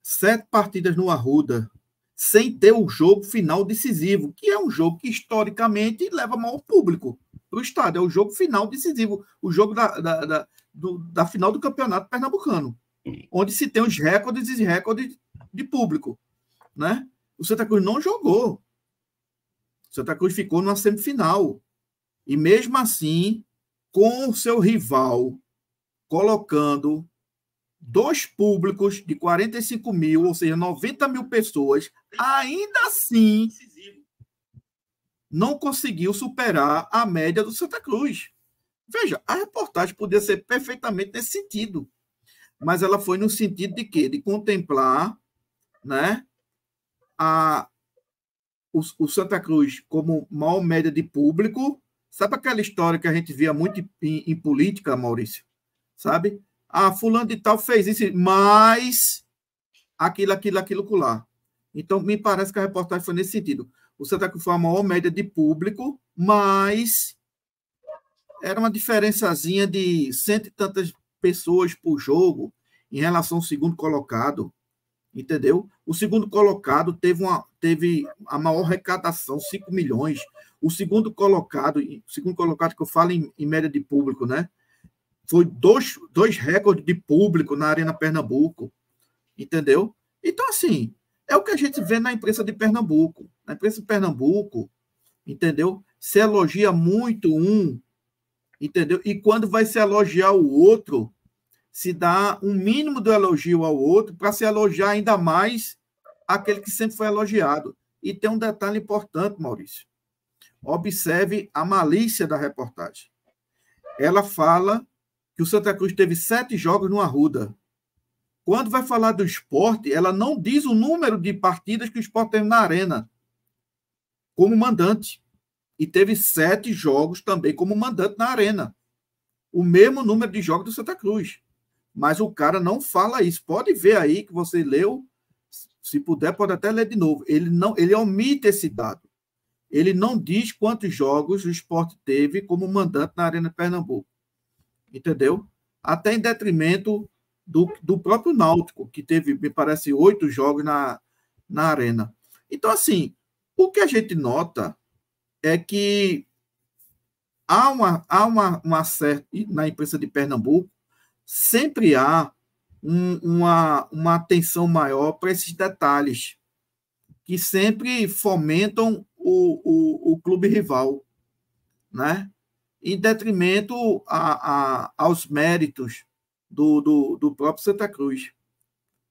sete partidas no Arruda sem ter o jogo final decisivo, que é um jogo que historicamente leva maior público para o estádio. É o jogo final decisivo, o jogo da, da, da, do, da final do Campeonato Pernambucano, onde se tem os recordes e recordes de público, né? O Santa Cruz não jogou Santa Cruz ficou numa semifinal. E mesmo assim, com o seu rival colocando dois públicos de 45 mil, ou seja, 90 mil pessoas, ainda assim não conseguiu superar a média do Santa Cruz. Veja, a reportagem podia ser perfeitamente nesse sentido, mas ela foi no sentido de quê? De contemplar, né, a o, o Santa Cruz como maior média de público. Sabe aquela história que a gente via muito em, em política, Maurício? Sabe? Ah, fulano de tal fez isso, mas aquilo, aquilo, aquilo, lá. Então, me parece que a reportagem foi nesse sentido. O Santa Cruz foi a maior média de público, mas era uma diferençazinha de cento e tantas pessoas por jogo em relação ao segundo colocado entendeu? O segundo colocado teve, uma, teve a maior arrecadação, 5 milhões. O segundo colocado, segundo colocado que eu falo em, em média de público, né? Foi dois, dois recordes de público na Arena Pernambuco, entendeu? Então, assim, é o que a gente vê na imprensa de Pernambuco. Na imprensa de Pernambuco, entendeu? Se elogia muito um, entendeu? E quando vai se elogiar o outro, se dá um mínimo do elogio ao outro para se elogiar ainda mais aquele que sempre foi elogiado. E tem um detalhe importante, Maurício. Observe a malícia da reportagem. Ela fala que o Santa Cruz teve sete jogos no Arruda. Quando vai falar do esporte, ela não diz o número de partidas que o esporte teve na arena como mandante. E teve sete jogos também como mandante na arena. O mesmo número de jogos do Santa Cruz mas o cara não fala isso. Pode ver aí que você leu, se puder, pode até ler de novo. Ele não, ele omite esse dado. Ele não diz quantos jogos o esporte teve como mandante na Arena Pernambuco. Entendeu? Até em detrimento do, do próprio Náutico, que teve, me parece, oito jogos na, na Arena. Então, assim, o que a gente nota é que há uma, há uma, uma certa, na imprensa de Pernambuco, sempre há um, uma, uma atenção maior para esses detalhes, que sempre fomentam o, o, o clube rival, né? em detrimento a, a, aos méritos do, do, do próprio Santa Cruz.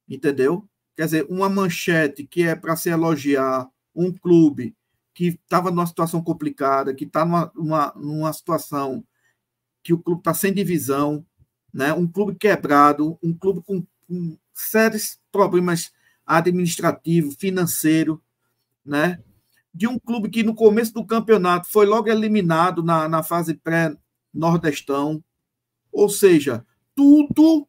Entendeu? Quer dizer, uma manchete que é para se elogiar um clube que estava numa situação complicada, que está numa, numa, numa situação que o clube está sem divisão, né? um clube quebrado, um clube com, com sérios problemas administrativo, financeiro, né? de um clube que no começo do campeonato foi logo eliminado na, na fase pré-nordestão. Ou seja, tudo.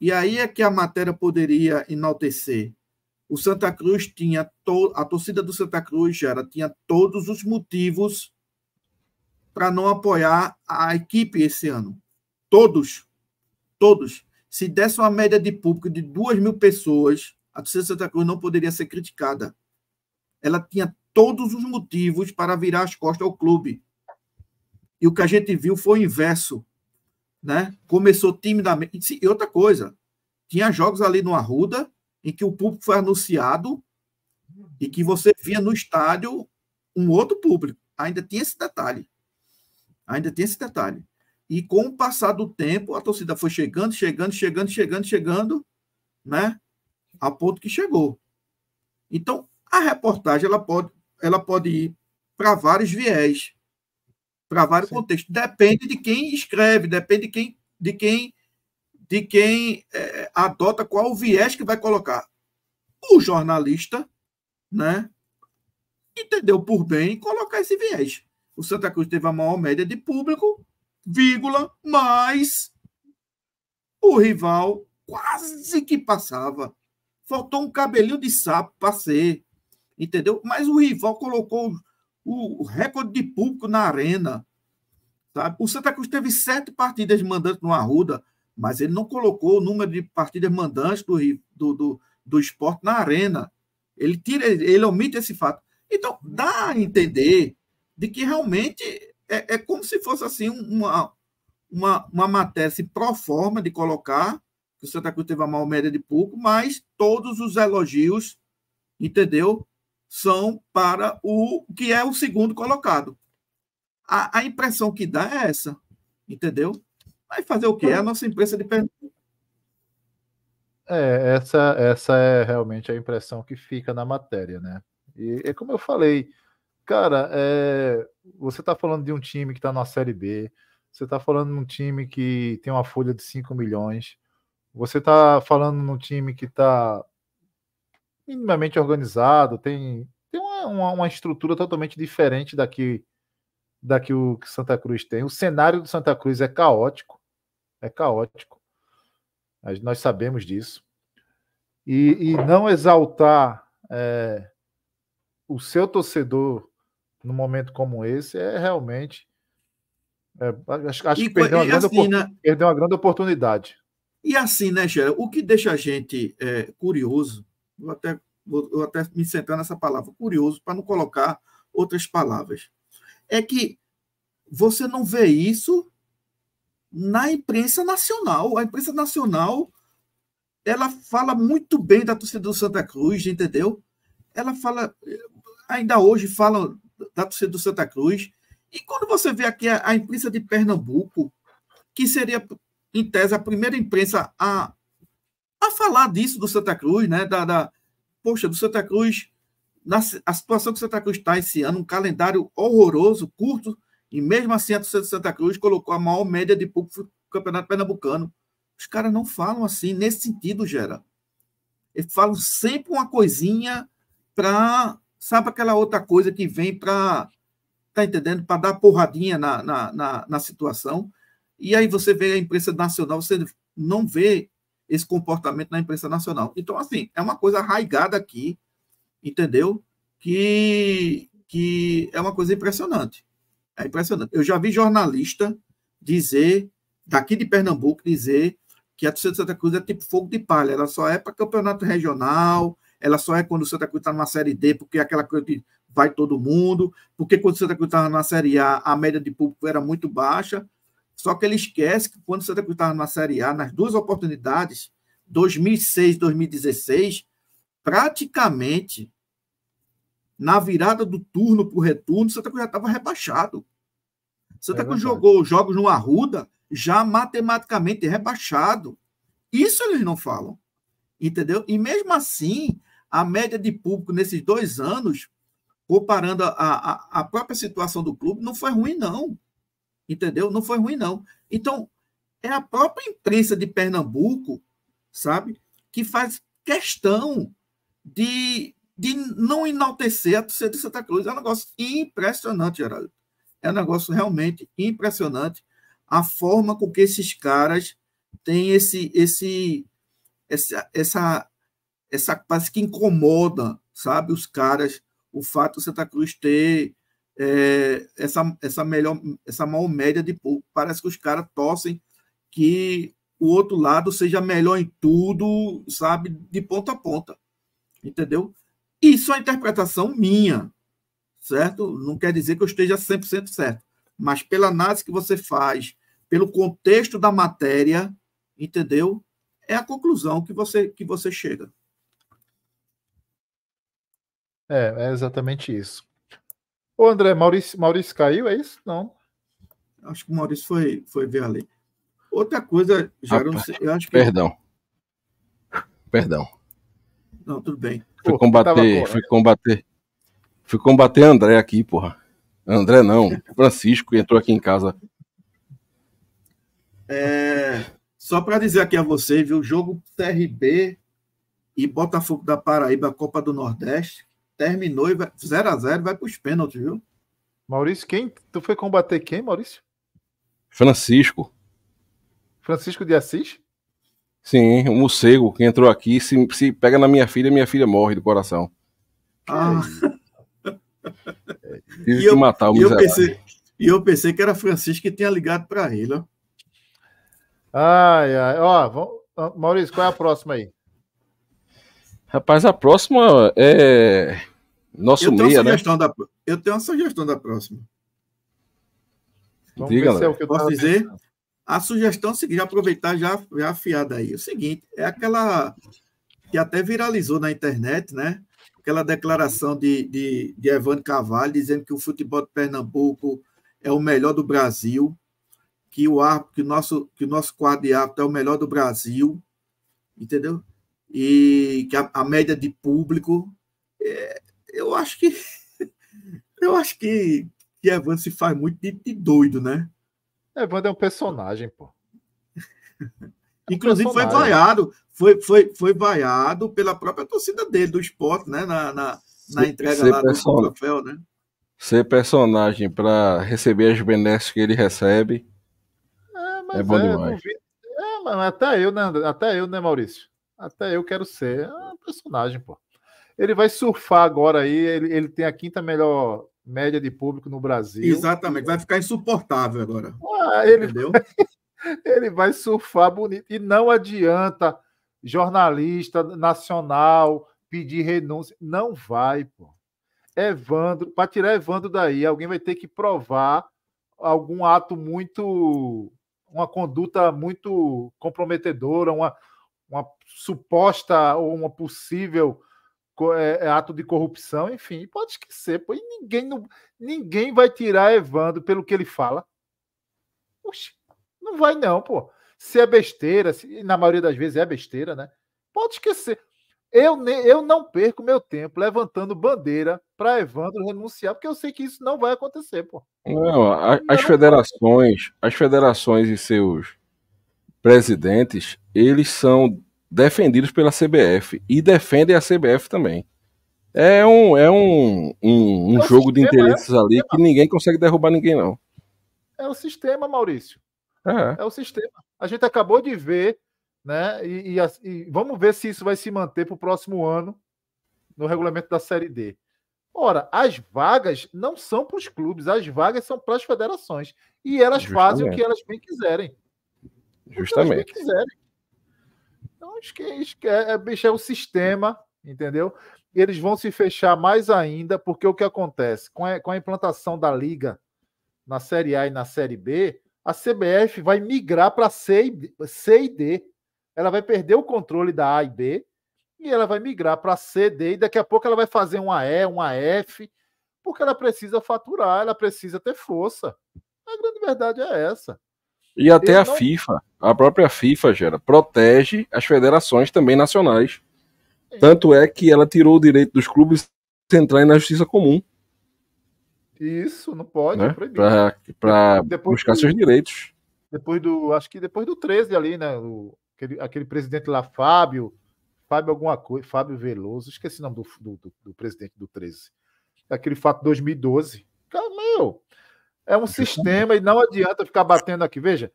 E aí é que a matéria poderia enaltecer. O Santa Cruz tinha. To, a torcida do Santa Cruz, já tinha todos os motivos para não apoiar a equipe esse ano. Todos todos, se desse uma média de público de duas mil pessoas, a torcida de Santa Cruz não poderia ser criticada. Ela tinha todos os motivos para virar as costas ao clube. E o que a gente viu foi o inverso. Né? Começou timidamente. E outra coisa, tinha jogos ali no Arruda em que o público foi anunciado e que você via no estádio um outro público. Ainda tinha esse detalhe. Ainda tem esse detalhe. E com o passar do tempo, a torcida foi chegando, chegando, chegando, chegando, chegando, né? A ponto que chegou. Então, a reportagem ela pode, ela pode ir para vários viés, para vários Sim. contextos. Depende de quem escreve, depende de quem, de quem, de quem é, adota qual o viés que vai colocar. O jornalista, né? Entendeu por bem colocar esse viés. O Santa Cruz teve a maior média de público vírgula, mas o rival quase que passava. Faltou um cabelinho de sapo para ser, entendeu? Mas o rival colocou o recorde de público na arena. Sabe? O Santa Cruz teve sete partidas mandantes no Arruda, mas ele não colocou o número de partidas mandantes do, do, do, do esporte na arena. Ele, tira, ele omite esse fato. Então, dá a entender de que realmente é, é como se fosse assim uma, uma, uma matéria se assim, pro forma de colocar, que o Santa Cruz teve a maior média de pouco, mas todos os elogios, entendeu? São para o que é o segundo colocado. A, a impressão que dá é essa, entendeu? Vai fazer o quê? É a nossa imprensa de Pernambuco. É, essa, essa é realmente a impressão que fica na matéria, né? E é como eu falei, Cara, é, você está falando de um time que está na Série B, você está falando de um time que tem uma folha de 5 milhões, você está falando de um time que está minimamente organizado, tem, tem uma, uma, estrutura totalmente diferente da que, o que Santa Cruz tem. O cenário do Santa Cruz é caótico, é caótico. Nós sabemos disso. E, e não exaltar é, o seu torcedor num momento como esse é realmente. É, acho, acho e, que perdeu uma, grande, assim, né? perdeu uma grande oportunidade. E assim, né, Gera? O que deixa a gente é, curioso, eu até, eu até me sentar nessa palavra, curioso, para não colocar outras palavras, é que você não vê isso na imprensa nacional. A imprensa nacional ela fala muito bem da torcida do Santa Cruz, entendeu? Ela fala, eh, ainda hoje falam da torcida do Santa Cruz. E quando você vê aqui a, a imprensa de Pernambuco, que seria, em tese, a primeira imprensa a, a falar disso do Santa Cruz, né? Da, da poxa, do Santa Cruz, na, a situação que o Santa Cruz está esse ano, um calendário horroroso, curto, e mesmo assim a torcida do Santa Cruz colocou a maior média de público do Campeonato Pernambucano. Os caras não falam assim, nesse sentido, Gera. Eles falam sempre uma coisinha para sabe aquela outra coisa que vem para, tá entendendo? Para dar porradinha na, na, na, na, situação. E aí você vê a imprensa nacional, você não vê esse comportamento na imprensa nacional. Então, assim, é uma coisa arraigada aqui, entendeu? Que, que é uma coisa impressionante. É impressionante. Eu já vi jornalista dizer, daqui de Pernambuco, dizer que a torcida de Santa Cruz é tipo fogo de palha, ela só é para campeonato regional, ela só é quando o Santa Cruz está numa Série D, porque é aquela coisa que vai todo mundo, porque quando o Santa Cruz estava na Série A, a média de público era muito baixa, só que ele esquece que quando o Santa Cruz estava na Série A, nas duas oportunidades, 2006 2016, praticamente na virada do turno para o retorno, Santa Cruz já estava rebaixado. Santa é Cruz jogou jogos no Arruda, já matematicamente rebaixado. Isso eles não falam. Entendeu? E mesmo assim, a média de público nesses dois anos, comparando a, a, a própria situação do clube, não foi ruim, não. Entendeu? Não foi ruim, não. Então, é a própria imprensa de Pernambuco, sabe, que faz questão de, de não enaltecer a torcida de Santa Cruz. É um negócio impressionante, Geraldo. É um negócio realmente impressionante a forma com que esses caras têm esse, esse, essa, essa essa parece que incomoda, sabe, os caras, o fato de Santa Cruz ter é, essa, essa melhor, essa maior média de pouco. Parece que os caras torcem que o outro lado seja melhor em tudo, sabe, de ponta a ponta. Entendeu? Isso é interpretação minha, certo? Não quer dizer que eu esteja 100% certo, mas pela análise que você faz, pelo contexto da matéria, entendeu? É a conclusão que você que você chega. É, é exatamente isso. Ô André, Maurício, Maurício caiu, é isso? Não. Acho que o Maurício foi, foi ver a lei. Outra coisa, já não sei, eu acho que... Perdão. Perdão. Não, tudo bem. Fui Pô, combater, fui combater. Fui combater André aqui, porra. André não, Francisco entrou aqui em casa. É, só para dizer aqui a você, viu, jogo CRB e Botafogo da Paraíba, Copa do Nordeste, terminou e 0 a 0 vai para os pênaltis, viu? Maurício, quem? Tu foi combater quem, Maurício? Francisco. Francisco de Assis? Sim, o morcego que entrou aqui. Se, se pega na minha filha, minha filha morre do coração. Ah. Tive que eu, matar o miserável. E eu, pensei, eu pensei que era Francisco que tinha ligado para ele. Ó. Ai, ai. Ó, vamos, Maurício, qual é a próxima aí? Rapaz, a próxima é. Nosso eu tenho meia, né? Da... Eu tenho uma sugestão da próxima. Vamos Diga, ver é o que eu Posso dizer? Pensando. A sugestão é seguinte, aproveitar já, já afiada aí. É o seguinte, é aquela que até viralizou na internet, né? Aquela declaração de, de, de Evandro Carvalho dizendo que o futebol de Pernambuco é o melhor do Brasil, que o, ar que o, nosso, que o nosso quadro de árbitro é o melhor do Brasil, entendeu? e que a, a média de público. É, eu acho que. Eu acho que, que Evandro se faz muito de, de doido, né? Evandro é um personagem, pô. Inclusive foi vaiado, foi, foi, foi vaiado pela própria torcida dele, do esporte, né? Na, na, na entrega lá person... do troféu, né? Ser personagem para receber as benesses que ele recebe. É, é bom é, demais. É, mano, até eu, né? Até eu, né, Maurício? Até eu quero ser. É um personagem, pô. Ele vai surfar agora aí, ele, ele tem a quinta melhor média de público no Brasil. Exatamente, vai ficar insuportável agora. Ah, ele, Entendeu? Vai, ele vai surfar bonito. E não adianta jornalista nacional pedir renúncia. Não vai, pô. Evandro, para tirar Evandro daí, alguém vai ter que provar algum ato muito. uma conduta muito comprometedora, uma, uma suposta ou uma possível é, é, ato de corrupção, enfim, pode esquecer, pô, ninguém, não, ninguém vai tirar Evandro pelo que ele fala. não vai não, pô. Se é besteira, se, na maioria das vezes é besteira, né? Pode esquecer. Eu, eu não perco meu tempo levantando bandeira para Evandro renunciar, porque eu sei que isso não vai acontecer, pô. Não, a, não as federações, as federações e seus presidentes, eles são defendidos pela CBF e defendem a CBF também. É um, é um, um, um é jogo sistema, de né? interesses é ali que ninguém consegue derrubar ninguém, não. É o sistema, Maurício. É. é o sistema. A gente acabou de ver, né? E, e, e vamos ver se isso vai se manter para o próximo ano no regulamento da Série D. Ora, as vagas não são para os clubes, as vagas são para as federações. E elas Justamente. fazem o que elas bem quiserem. Justamente. O que elas bem quiserem. Então, acho que é, bicho, é, é, é o sistema, entendeu? Eles vão se fechar mais ainda, porque o que acontece? Com a, com a implantação da liga na Série A e na Série B, a CBF vai migrar para C, C e D. Ela vai perder o controle da A e B e ela vai migrar para C, D e daqui a pouco ela vai fazer uma E, uma F, porque ela precisa faturar, ela precisa ter força. A grande verdade é essa. E até eu a não... FIFA, a própria FIFA, Gera, protege as federações também nacionais. É. Tanto é que ela tirou o direito dos clubes de entrarem na justiça comum. Isso, não pode, né? é Para buscar do, seus direitos. Depois do, acho que depois do 13 ali, né? O, aquele, aquele presidente lá, Fábio, Fábio alguma coisa, Fábio Veloso, esqueci o nome do, do, do presidente do 13. Aquele fato de 2012. Cara, meu, é um sistema e não adianta ficar batendo aqui. Veja,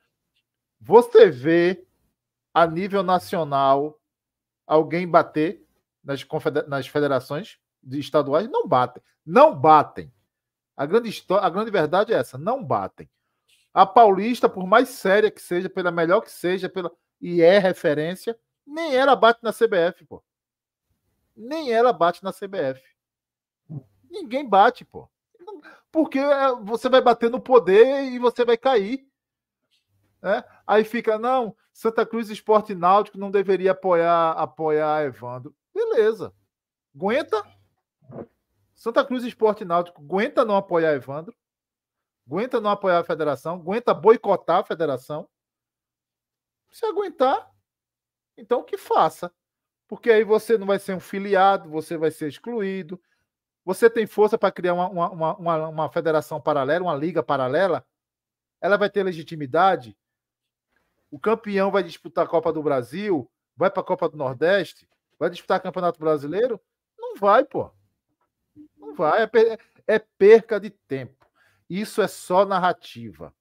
você vê a nível nacional alguém bater nas, nas federações estaduais? Não batem. Não batem. A grande, história, a grande verdade é essa: não batem. A paulista, por mais séria que seja, pela melhor que seja, pela e é referência, nem ela bate na CBF, pô. Nem ela bate na CBF. Ninguém bate, pô porque é, você vai bater no poder e você vai cair. Né? Aí fica, não, Santa Cruz Esporte Náutico não deveria apoiar, apoiar Evandro. Beleza. Aguenta. Santa Cruz Esporte Náutico aguenta não apoiar Evandro. Aguenta não apoiar a federação. Aguenta boicotar a federação. Se aguentar, então que faça. Porque aí você não vai ser um filiado, você vai ser excluído, você tem força para criar uma, uma, uma, uma federação paralela, uma liga paralela? Ela vai ter legitimidade? O campeão vai disputar a Copa do Brasil? Vai para a Copa do Nordeste? Vai disputar Campeonato Brasileiro? Não vai, pô. Não vai. É, é perca de tempo. Isso é só narrativa.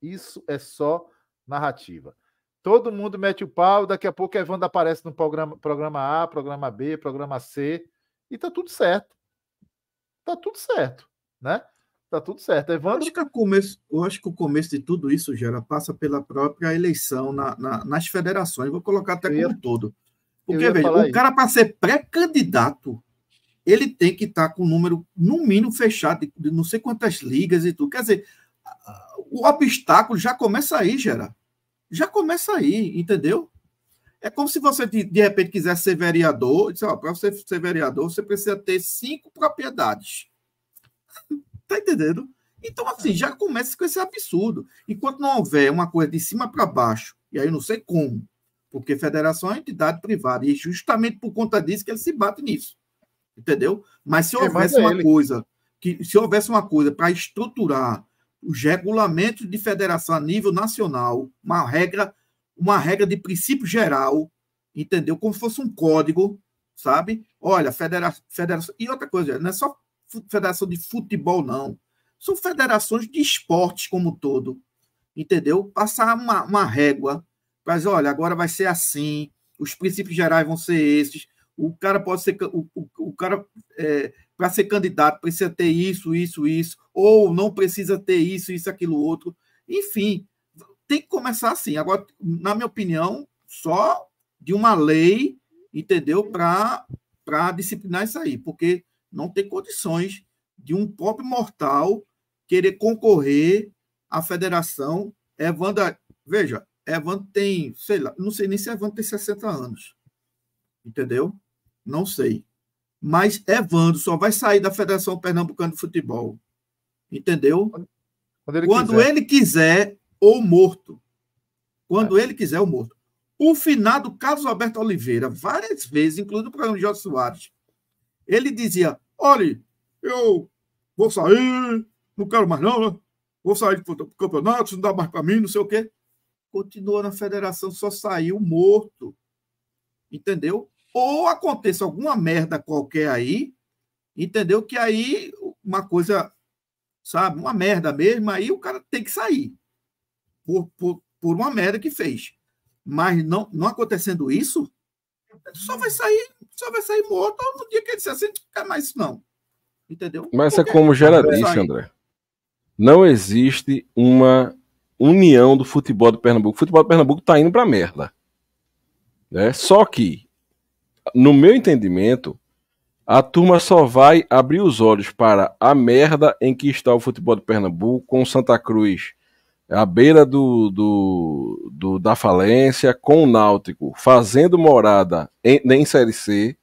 Isso é só narrativa. Todo mundo mete o pau, daqui a pouco a Evandro aparece no programa, programa A, programa B, programa C, e tá tudo certo tá tudo certo, né? Tá tudo certo. Evandro? Eu acho que, começo, eu acho que o começo de tudo isso, Gera, passa pela própria eleição na, na, nas federações. Vou colocar até como todo. Porque, veja, o cara para ser pré-candidato, ele tem que estar tá com o número, no mínimo, fechado de, não sei quantas ligas e tudo. Quer dizer, o obstáculo já começa aí, Gera. Já começa aí, entendeu? É como se você, de, de repente, quisesse ser vereador. Para você ser vereador, você precisa ter cinco propriedades. tá entendendo? Então, assim, é. já começa com esse absurdo. Enquanto não houver uma coisa de cima para baixo, e aí eu não sei como, porque federação é uma entidade privada, e justamente por conta disso que ele se bate nisso. Entendeu? Mas se é, houvesse é uma coisa, que se houvesse uma coisa para estruturar os regulamentos de federação a nível nacional, uma regra uma regra de princípio geral, entendeu? Como fosse um código, sabe? Olha, federação. e outra coisa, não é só federação de futebol, não. São federações de esportes como um todo, entendeu? Passar uma, uma régua mas olha, agora vai ser assim, os princípios gerais vão ser esses, o cara pode ser. O, o, o cara. É, para ser candidato precisa ter isso, isso, isso, ou não precisa ter isso, isso, aquilo, outro. Enfim, tem que começar assim. Agora, na minha opinião, só de uma lei, entendeu? Para disciplinar isso aí, porque não tem condições de um pobre mortal querer concorrer à federação. Evanda, veja, Evandro tem, sei lá, não sei nem se Evandro tem 60 anos. Entendeu? Não sei. Mas Evandro só vai sair da Federação Pernambucana de Futebol. Entendeu? Quando ele, quando quiser. ele quiser, ou morto. Quando é. ele quiser, ou morto. O finado Carlos Alberto Oliveira, várias vezes, incluindo o programa de Jorge Soares, ele dizia: olha, eu vou sair, não quero mais não, né? vou sair do campeonato, não dá mais para mim, não sei o quê. Continua na federação, só saiu morto. Entendeu? Ou aconteça alguma merda qualquer aí, entendeu? Que aí uma coisa, sabe, uma merda mesmo, aí o cara tem que sair por, por, por uma merda que fez. Mas não, não acontecendo isso, só vai sair, só vai sair morto no dia que ele disser assim, não quer mais isso não. Entendeu? Mas Porque é como Gera disse, André. Não existe uma união do futebol do Pernambuco. O futebol do Pernambuco tá indo pra merda. Né? Só que, no meu entendimento, a turma só vai abrir os olhos para a merda em que está o futebol do Pernambuco com Santa Cruz à beira do, do, do, da falência, com o Náutico fazendo morada em, em Série C.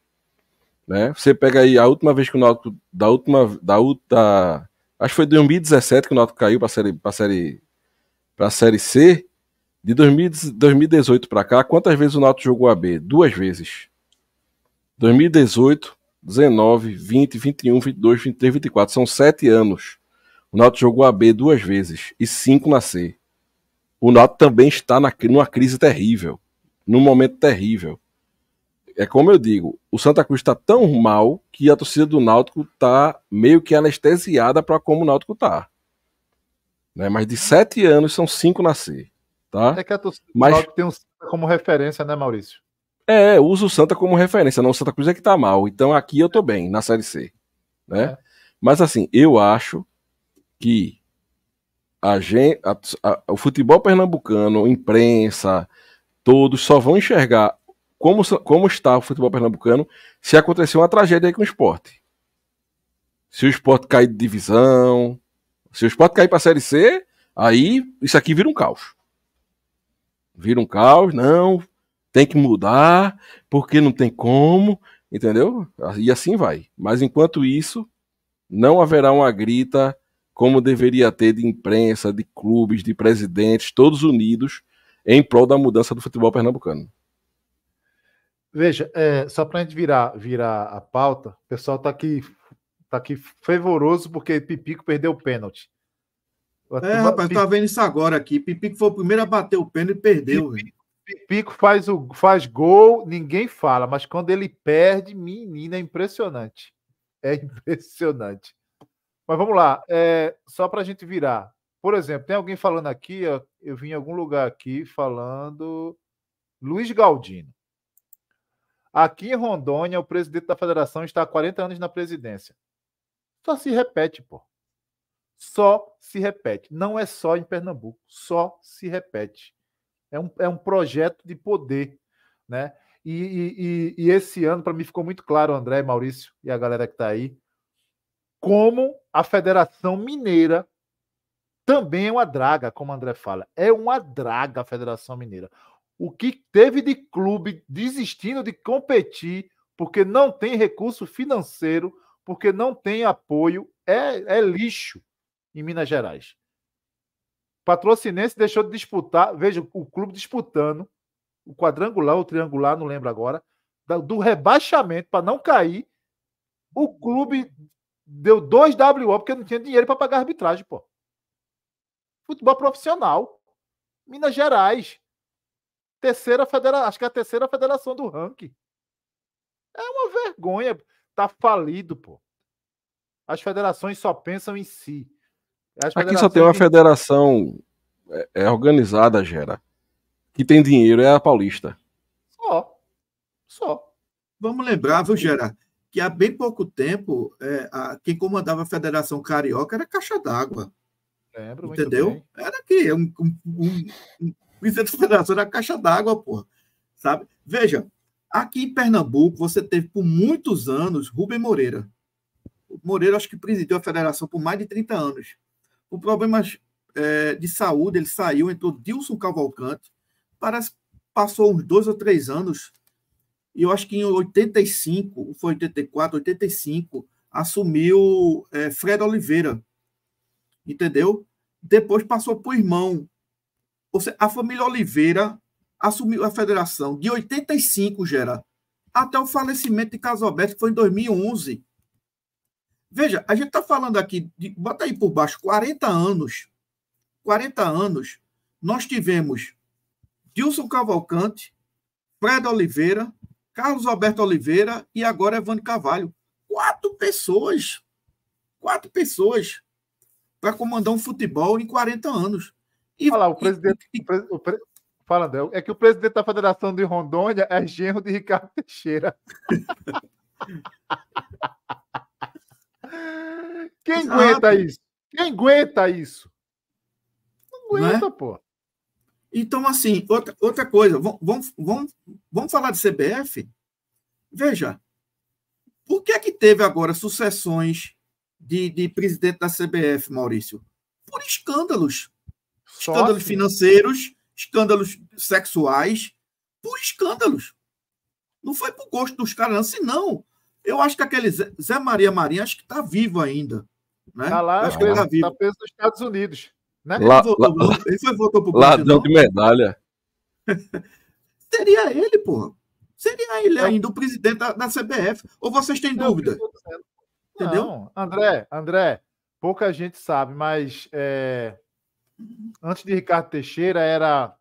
Né? Você pega aí a última vez que o Náutico. Da última. Da, outra, acho que foi 2017 que o Náutico caiu para série, a série, para série C. De 2018 para cá, quantas vezes o Náutico jogou a B? Duas vezes. 2018, 19, 20, 21, 22, 23, 24. São sete anos. O Náutico jogou a B duas vezes e cinco na C. O Náutico também está na, numa crise terrível, num momento terrível. É como eu digo, o Santa Cruz está tão mal que a torcida do Náutico está meio que anestesiada para como o Náutico está. Né? Mas de sete anos são cinco na C. Tá? É que a torcida do Mas... Náutico tem um como referência, né, Maurício? É, uso o Santa como referência. Não, o Santa Cruz é que está mal. Então aqui eu tô bem, na Série C. Né? É. Mas assim, eu acho que a gente, a, a, o futebol pernambucano, imprensa, todos só vão enxergar como, como está o futebol pernambucano se acontecer uma tragédia aí com o esporte. Se o esporte cair de divisão, se o esporte cair para a Série C, aí isso aqui vira um caos. Vira um caos, não, tem que mudar, porque não tem como, entendeu? E assim vai. Mas enquanto isso, não haverá uma grita como deveria ter de imprensa, de clubes, de presidentes, todos unidos em prol da mudança do futebol pernambucano. Veja, é, só para a gente virar, virar a pauta, o pessoal está aqui, tá aqui fervoroso porque Pipico perdeu o pênalti. É, rapaz, Pipico... eu vendo isso agora aqui. Pipico foi o primeiro a bater o pênalti e perdeu. Pipico, Pipico faz, o, faz gol, ninguém fala, mas quando ele perde, menina, é impressionante. É impressionante. Mas vamos lá, é, só para a gente virar. Por exemplo, tem alguém falando aqui, ó, eu vim em algum lugar aqui falando Luiz Galdino. Aqui em Rondônia, o presidente da federação está há 40 anos na presidência. Só se repete, pô. Só se repete. Não é só em Pernambuco, só se repete. É um, é um projeto de poder, né? E, e, e esse ano, para mim, ficou muito claro, André, Maurício e a galera que está aí, como a Federação Mineira também é uma draga, como o André fala. É uma draga a Federação Mineira. O que teve de clube desistindo de competir porque não tem recurso financeiro, porque não tem apoio, é, é lixo em Minas Gerais. Patrocinense deixou de disputar, veja, o clube disputando o quadrangular, o triangular, não lembro agora, do rebaixamento para não cair. O clube deu 2 WO porque não tinha dinheiro para pagar arbitragem, pô. Futebol profissional. Minas Gerais. Terceira federação, acho que é a terceira federação do ranking. É uma vergonha. Tá falido, pô. As federações só pensam em si. Aqui só tem uma federação é, é, organizada, Gera, que tem dinheiro, é a paulista. Só. Só. Vamos lembrar, viu, Gera? que há bem pouco tempo é, a, quem comandava a Federação Carioca era Caixa d'Água. Lembro, entendeu? Era aqui, um, um, um, um presidente da federação era Caixa d'Água, porra. Sabe? Veja, aqui em Pernambuco você teve por muitos anos Rubem Moreira. O Moreira acho que presidiu a federação por mais de 30 anos. Por problemas é, de saúde, ele saiu, entrou Dilson Cavalcante, parece passou uns dois ou três anos e eu acho que em 85, foi 84, 85, assumiu é, Fred Oliveira. Entendeu? Depois passou para o irmão. Ou seja, a família Oliveira assumiu a federação de 85, Gera, até o falecimento de Casalberto, que foi em 2011. Veja, a gente está falando aqui, de, bota aí por baixo, 40 anos. 40 anos, nós tivemos Dilson Cavalcante, Fred Oliveira, Carlos Alberto Oliveira e agora Evandro Carvalho. Quatro pessoas. Quatro pessoas para comandar um futebol em 40 anos. E Olha lá, o presidente. E... O pre... O pre... Fala, André. É que o presidente da Federação de Rondônia é genro de Ricardo Teixeira. Quem Exato. aguenta isso? Quem aguenta isso? Não aguenta, é? pô. Então, assim, outra, outra coisa, vamos, vamos, vamos falar de CBF? Veja, por que é que teve agora sucessões de, de presidente da CBF, Maurício? Por escândalos. Só escândalos assim. financeiros, escândalos sexuais, por escândalos. Não foi por gosto dos caras, não. Senão, eu acho que aquele Zé Maria Marinho, acho que está vivo ainda. Né? Tá lá, acho que ele tá tá preso nos Estados Unidos. Né? La, ele, la, foi voltou pro Ladrão de medalha. Seria ele, porra. Seria ele é ainda o presidente da, da CBF. Ou vocês têm não, dúvida? Não. Entendeu? André, André, pouca gente sabe, mas é, antes de Ricardo Teixeira era.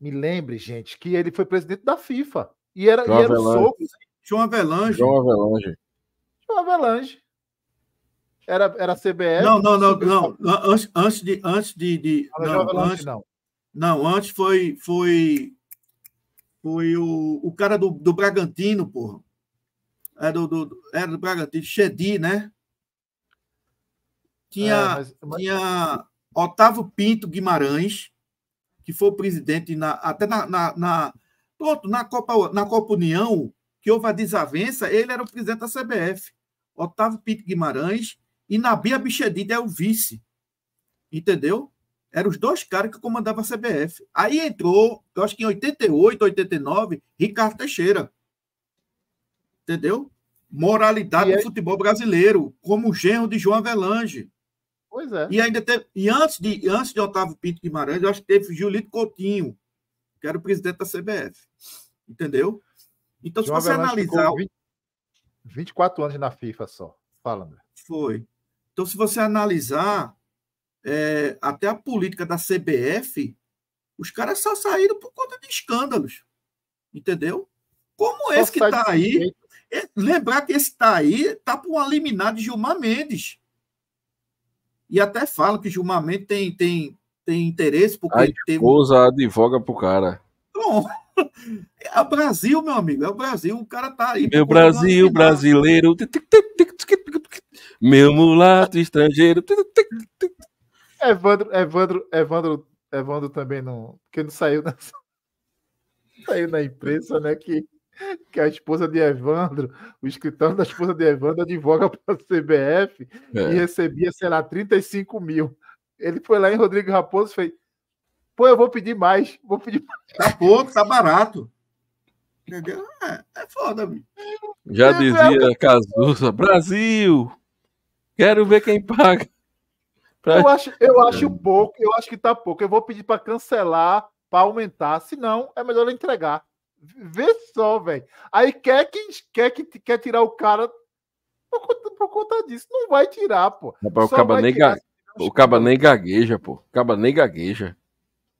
Me lembre, gente, que ele foi presidente da FIFA. E era, João e era Avelange. o sogro. João Avelange. João Avelange. João Avelange. Era, era CBF. Não, não, não, não. Antes, antes de. Antes de, de não, antes, não. não, antes foi. Foi, foi o, o cara do, do Bragantino, porra. Era é do, do, era do Bragantino, Chedi, né? Tinha, é, mas, mas... tinha Otávio Pinto Guimarães, que foi o presidente na, até na, na, na, pronto, na, Copa, na Copa União, que houve a desavença, ele era o presidente da CBF. Otávio Pinto Guimarães e Nabi Abichedid é o vice. Entendeu? Eram os dois caras que comandavam a CBF. Aí entrou, eu acho que em 88, 89, Ricardo Teixeira. Entendeu? Moralidade e aí... do futebol brasileiro, como o genro de João Avelange. Pois é. E ainda teve, e antes de, antes de Otávio Pinto Guimarães, eu acho que teve Julito Coutinho, que era o presidente da CBF. Entendeu? Então, João se você Avelange analisar. 20, 24 anos na FIFA só. Fala, André. Foi. Então, se você analisar é, até a política da CBF, os caras só saíram por conta de escândalos. Entendeu? Como só esse que está aí. É, lembrar que esse está aí está por uma liminar de Gilmar Mendes. E até falam que Gilmar Mendes tem, tem, tem interesse porque a esposa teve... advoga pro cara. Bom, é o Brasil, meu amigo, é o Brasil, o cara está aí. Meu Brasil brasileiro. Meu mulato estrangeiro. Evandro, Evandro, Evandro, Evandro também não. Porque não saiu na, saiu na imprensa, né? Que, que a esposa de Evandro, o escritório da esposa de Evandro, advoga para a CBF é. e recebia, sei lá, 35 mil. Ele foi lá em Rodrigo Raposo e fez. Pô, eu vou pedir mais. Vou pedir mais. Tá pouco, tá barato. Entendeu? É, é foda, bicho. Já é, dizia Cazuza, Brasil! Quero ver quem paga. Pra... Eu acho, eu é. acho pouco, eu acho que tá pouco. Eu vou pedir para cancelar, para aumentar. Se não, é melhor entregar. Vê só, velho. Aí quer que, quer que quer tirar o cara por conta, por conta disso. Não vai tirar, pô. Rapaz, o caba, nem ga... o caba nem gagueja, pô. O caba nem gagueja.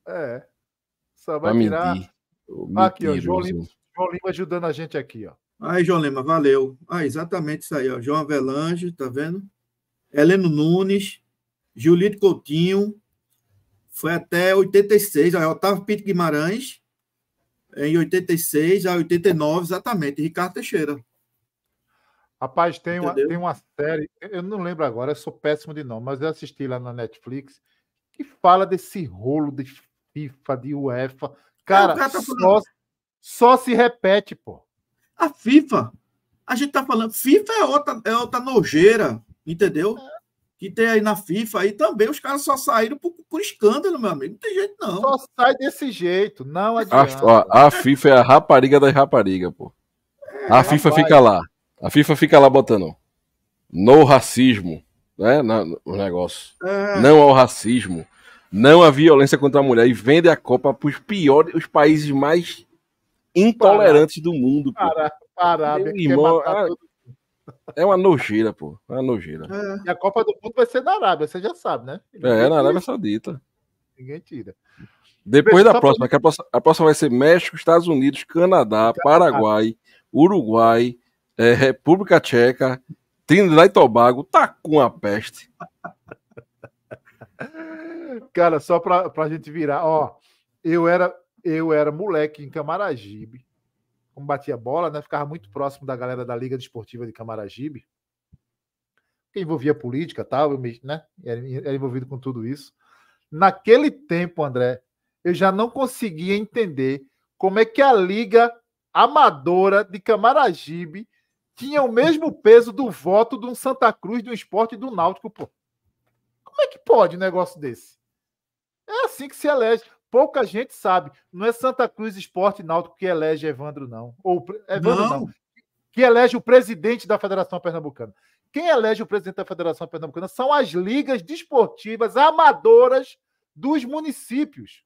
É. Só vai, vai tirar. Mentir. Aqui, ó. João Lima, João Lima ajudando a gente aqui, ó. Aí, João Lima, valeu. Ah, exatamente isso aí, ó. João Avelange, tá vendo? Heleno Nunes, Julito Coutinho, foi até 86, Otávio Pinto Guimarães, em 86 a 89, exatamente, Ricardo Teixeira. Rapaz, tem uma, tem uma série, eu não lembro agora, eu sou péssimo de nome, mas eu assisti lá na Netflix, que fala desse rolo de FIFA, de UEFA. Cara, é, cara tá só, só se repete, pô. A FIFA, a gente tá falando, FIFA é outra, é outra nojeira entendeu? Que tem aí na FIFA, aí também os caras só saíram por, por escândalo, meu amigo. Não tem jeito, não. Só sai desse jeito, não adianta. A, a FIFA é a rapariga das raparigas, pô. É, a FIFA rapaz. fica lá. A FIFA fica lá botando no racismo, né? Na, no negócio. É. Não ao racismo. Não à violência contra a mulher. E vende a Copa para os piores, os países mais intolerantes do mundo. Parada, Pará, Meu irmão, ah, é uma nojeira, pô. É uma nojeira. É. E a Copa do Mundo vai ser na Arábia, você já sabe, né? É, Ninguém é, na Arábia Saudita. Ninguém tira. Depois da próxima, que a próxima, a próxima vai ser México, Estados Unidos, Canadá, Paraguai, Uruguai, é, República Tcheca, Trinidad e Tobago, tá com a peste. Cara, só pra, pra gente virar, ó, eu era, eu era moleque em Camaragibe, como batia bola, né, ficava muito próximo da galera da Liga Desportiva de Camaragibe, que envolvia política tal, eu me, né, era envolvido com tudo isso. Naquele tempo, André, eu já não conseguia entender como é que a Liga Amadora de Camaragibe tinha o mesmo peso do voto de um Santa Cruz, de um esporte do Náutico, pô. Como é que pode um negócio desse? É assim que se elege pouca gente sabe. Não é Santa Cruz Esporte Náutico que elege Evandro, não. Ou é Evandro, não. não. Que elege o presidente da Federação Pernambucana. Quem elege o presidente da Federação Pernambucana são as ligas desportivas amadoras dos municípios.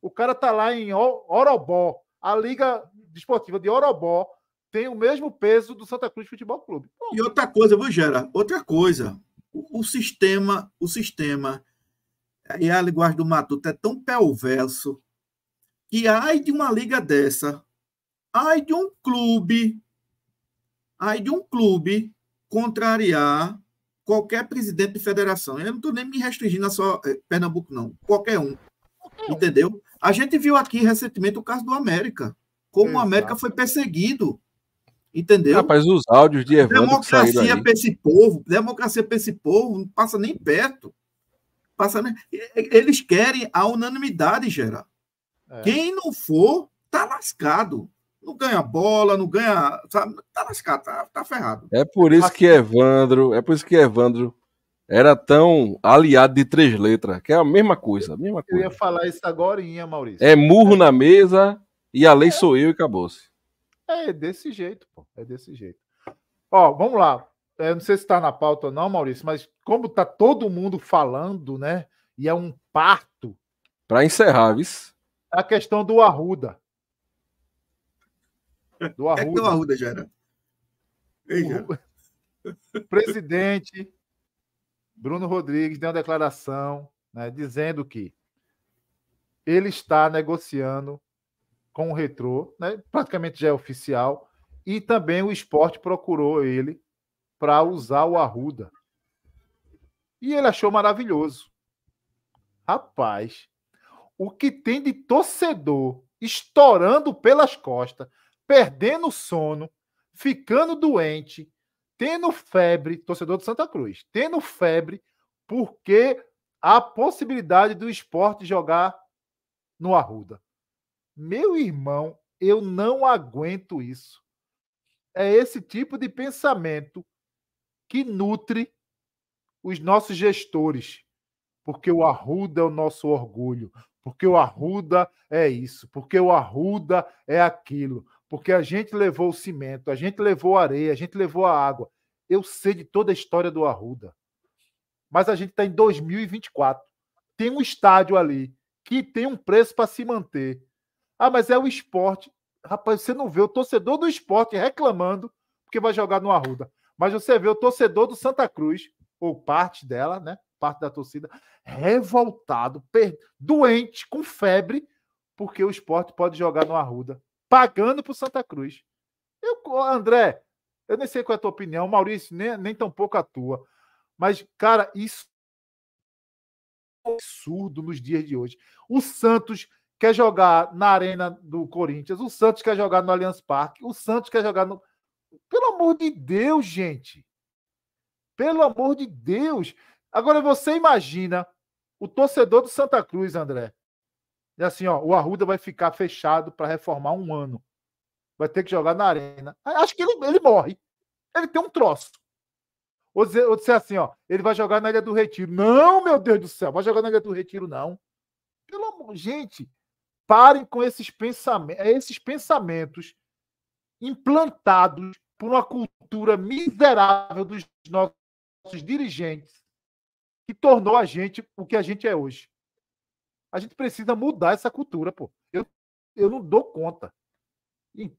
O cara tá lá em Orobó. A Liga Desportiva de Orobó tem o mesmo peso do Santa Cruz Futebol Clube. Bom, e outra coisa, viu, Gera? Outra coisa. O, o sistema, o sistema e a linguagem do Matuto é tão perverso que ai de uma liga dessa, ai de um clube, ai de um clube contrariar qualquer presidente de federação. Eu não estou nem me restringindo a só eh, Pernambuco, não. Qualquer um. Entendeu? A gente viu aqui recentemente o caso do América. Como Exato. o América foi perseguido. Entendeu? Rapaz, os áudios de Evandro Democracia para esse povo, democracia para esse povo, não passa nem perto passar Eles querem a unanimidade, geral. É. Quem não for, tá lascado. Não ganha bola, não ganha. Sabe? Tá lascado, tá, tá ferrado. É por isso que Evandro, é por isso que Evandro era tão aliado de três letras, que é a mesma coisa. A mesma coisa. Eu ia falar isso agora, Maurício. É murro na mesa e a lei é. sou eu e acabou-se. É desse jeito, pô. É desse jeito. Ó, vamos lá. É, eu não sei se está na pauta ou não, Maurício, mas como está todo mundo falando, né? E é um parto. Para encerrar, Viz. A questão do Arruda. Do Arruda. É que o Arruda já né? era. O presidente Bruno Rodrigues deu uma declaração né, dizendo que ele está negociando com o Retro, né, praticamente já é oficial, e também o esporte procurou ele para usar o Arruda. E ele achou maravilhoso. Rapaz, o que tem de torcedor estourando pelas costas, perdendo sono, ficando doente, tendo febre, torcedor do Santa Cruz, tendo febre, porque a possibilidade do esporte jogar no Arruda. Meu irmão, eu não aguento isso. É esse tipo de pensamento que nutre os nossos gestores, porque o Arruda é o nosso orgulho, porque o Arruda é isso, porque o Arruda é aquilo, porque a gente levou o cimento, a gente levou a areia, a gente levou a água. Eu sei de toda a história do Arruda, mas a gente está em 2024. Tem um estádio ali que tem um preço para se manter. Ah, mas é o esporte. Rapaz, você não vê o torcedor do esporte reclamando porque vai jogar no Arruda. Mas você vê o torcedor do Santa Cruz, ou parte dela, né? Parte da torcida, revoltado, per... doente, com febre, porque o esporte pode jogar no Arruda, pagando pro Santa Cruz. Eu, André, eu nem sei qual é a tua opinião, Maurício, nem, nem tampouco a tua. Mas, cara, isso é um absurdo nos dias de hoje. O Santos quer jogar na arena do Corinthians, o Santos quer jogar no Allianz Parque, o Santos quer jogar no. Pelo amor de Deus, gente. Pelo amor de Deus. Agora você imagina o torcedor do Santa Cruz, André. E assim, ó, o Arruda vai ficar fechado para reformar um ano. Vai ter que jogar na arena. Acho que ele, ele morre. Ele tem um troço. Ou dizer, ou dizer assim, ó, ele vai jogar na Ilha do Retiro. Não, meu Deus do céu, vai jogar na Ilha do Retiro, não. Pelo amor, gente, parem com esses pensamentos, esses pensamentos implantados por uma cultura miserável dos nossos dirigentes que tornou a gente o que a gente é hoje. A gente precisa mudar essa cultura, pô. Eu, eu não dou conta. E,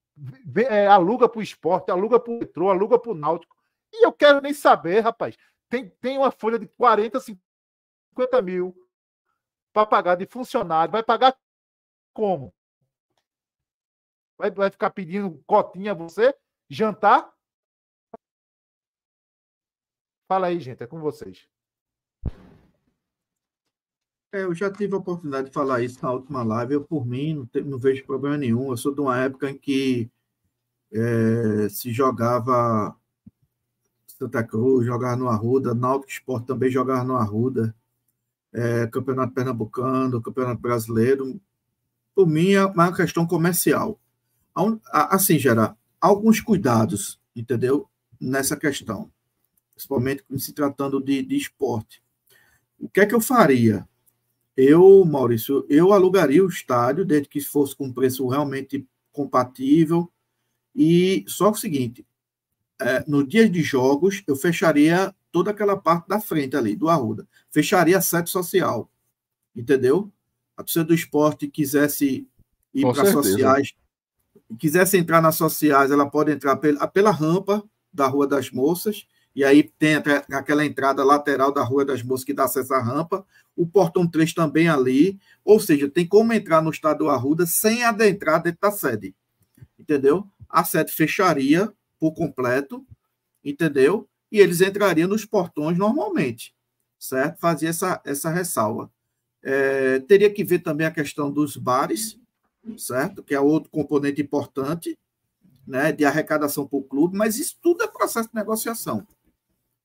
é, aluga para o esporte, aluga para o metrô, aluga para o náutico. E eu quero nem saber, rapaz. Tem, tem uma folha de 40, 50 mil para pagar de funcionário. Vai pagar como? Vai, vai ficar pedindo cotinha a você? Jantar? Fala aí, gente, é com vocês. É, eu já tive a oportunidade de falar isso na última live. Eu, por mim, não, te, não vejo problema nenhum. Eu sou de uma época em que é, se jogava Santa Cruz, jogava no Arruda, Náutico Sport também jogava no Arruda, é, Campeonato Pernambucano, Campeonato Brasileiro. Por mim, é uma questão comercial assim, gera alguns cuidados, entendeu? Nessa questão, principalmente se tratando de, de esporte. O que é que eu faria? Eu, Maurício, eu alugaria o estádio, desde que fosse com preço realmente compatível. E só o seguinte: é, no dia de jogos, eu fecharia toda aquela parte da frente ali, do Arruda. Fecharia a sede social. Entendeu? A pessoa do esporte quisesse ir para sociais, quisesse entrar nas sociais, ela pode entrar pela, pela rampa da Rua das Moças, e aí tem aquela entrada lateral da Rua das Moças que dá acesso à rampa, o portão 3 também ali, ou seja, tem como entrar no estado do Arruda sem adentrar dentro da sede, entendeu? A sede fecharia por completo, entendeu? E eles entrariam nos portões normalmente, certo? Fazia essa, essa ressalva. É, teria que ver também a questão dos bares, certo? Que é outro componente importante, né, de arrecadação para o clube, mas isso tudo é processo de negociação,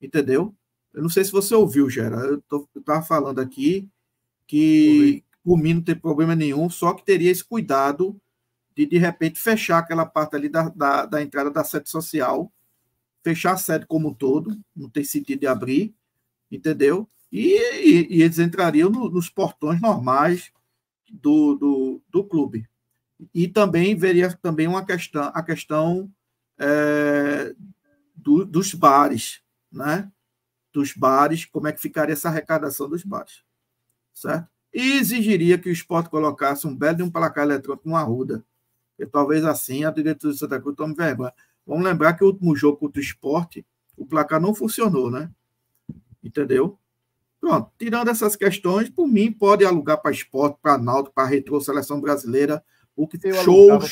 entendeu? Eu não sei se você ouviu, Gera, eu estava falando aqui que o Mino não tem problema nenhum, só que teria esse cuidado de, de repente, fechar aquela parte ali da, da, da entrada da sede social, fechar a sede como um todo, não tem sentido de abrir, entendeu? E, e, e eles entrariam no, nos portões normais do, do, do clube, e também veria também uma questão, a questão é, do, dos bares, né? Dos bares, como é que ficaria essa arrecadação dos bares, certo? E exigiria que o esporte colocasse um belo de um placar eletrônico no Arruda. E talvez assim a diretoria do Santa Cruz tome vergonha. Vamos lembrar que o último jogo contra o esporte, o placar não funcionou, né? Entendeu? Pronto, tirando essas questões, por mim, pode alugar para esporte, para Náutico, para retro, seleção brasileira, o que tem shows, alugava...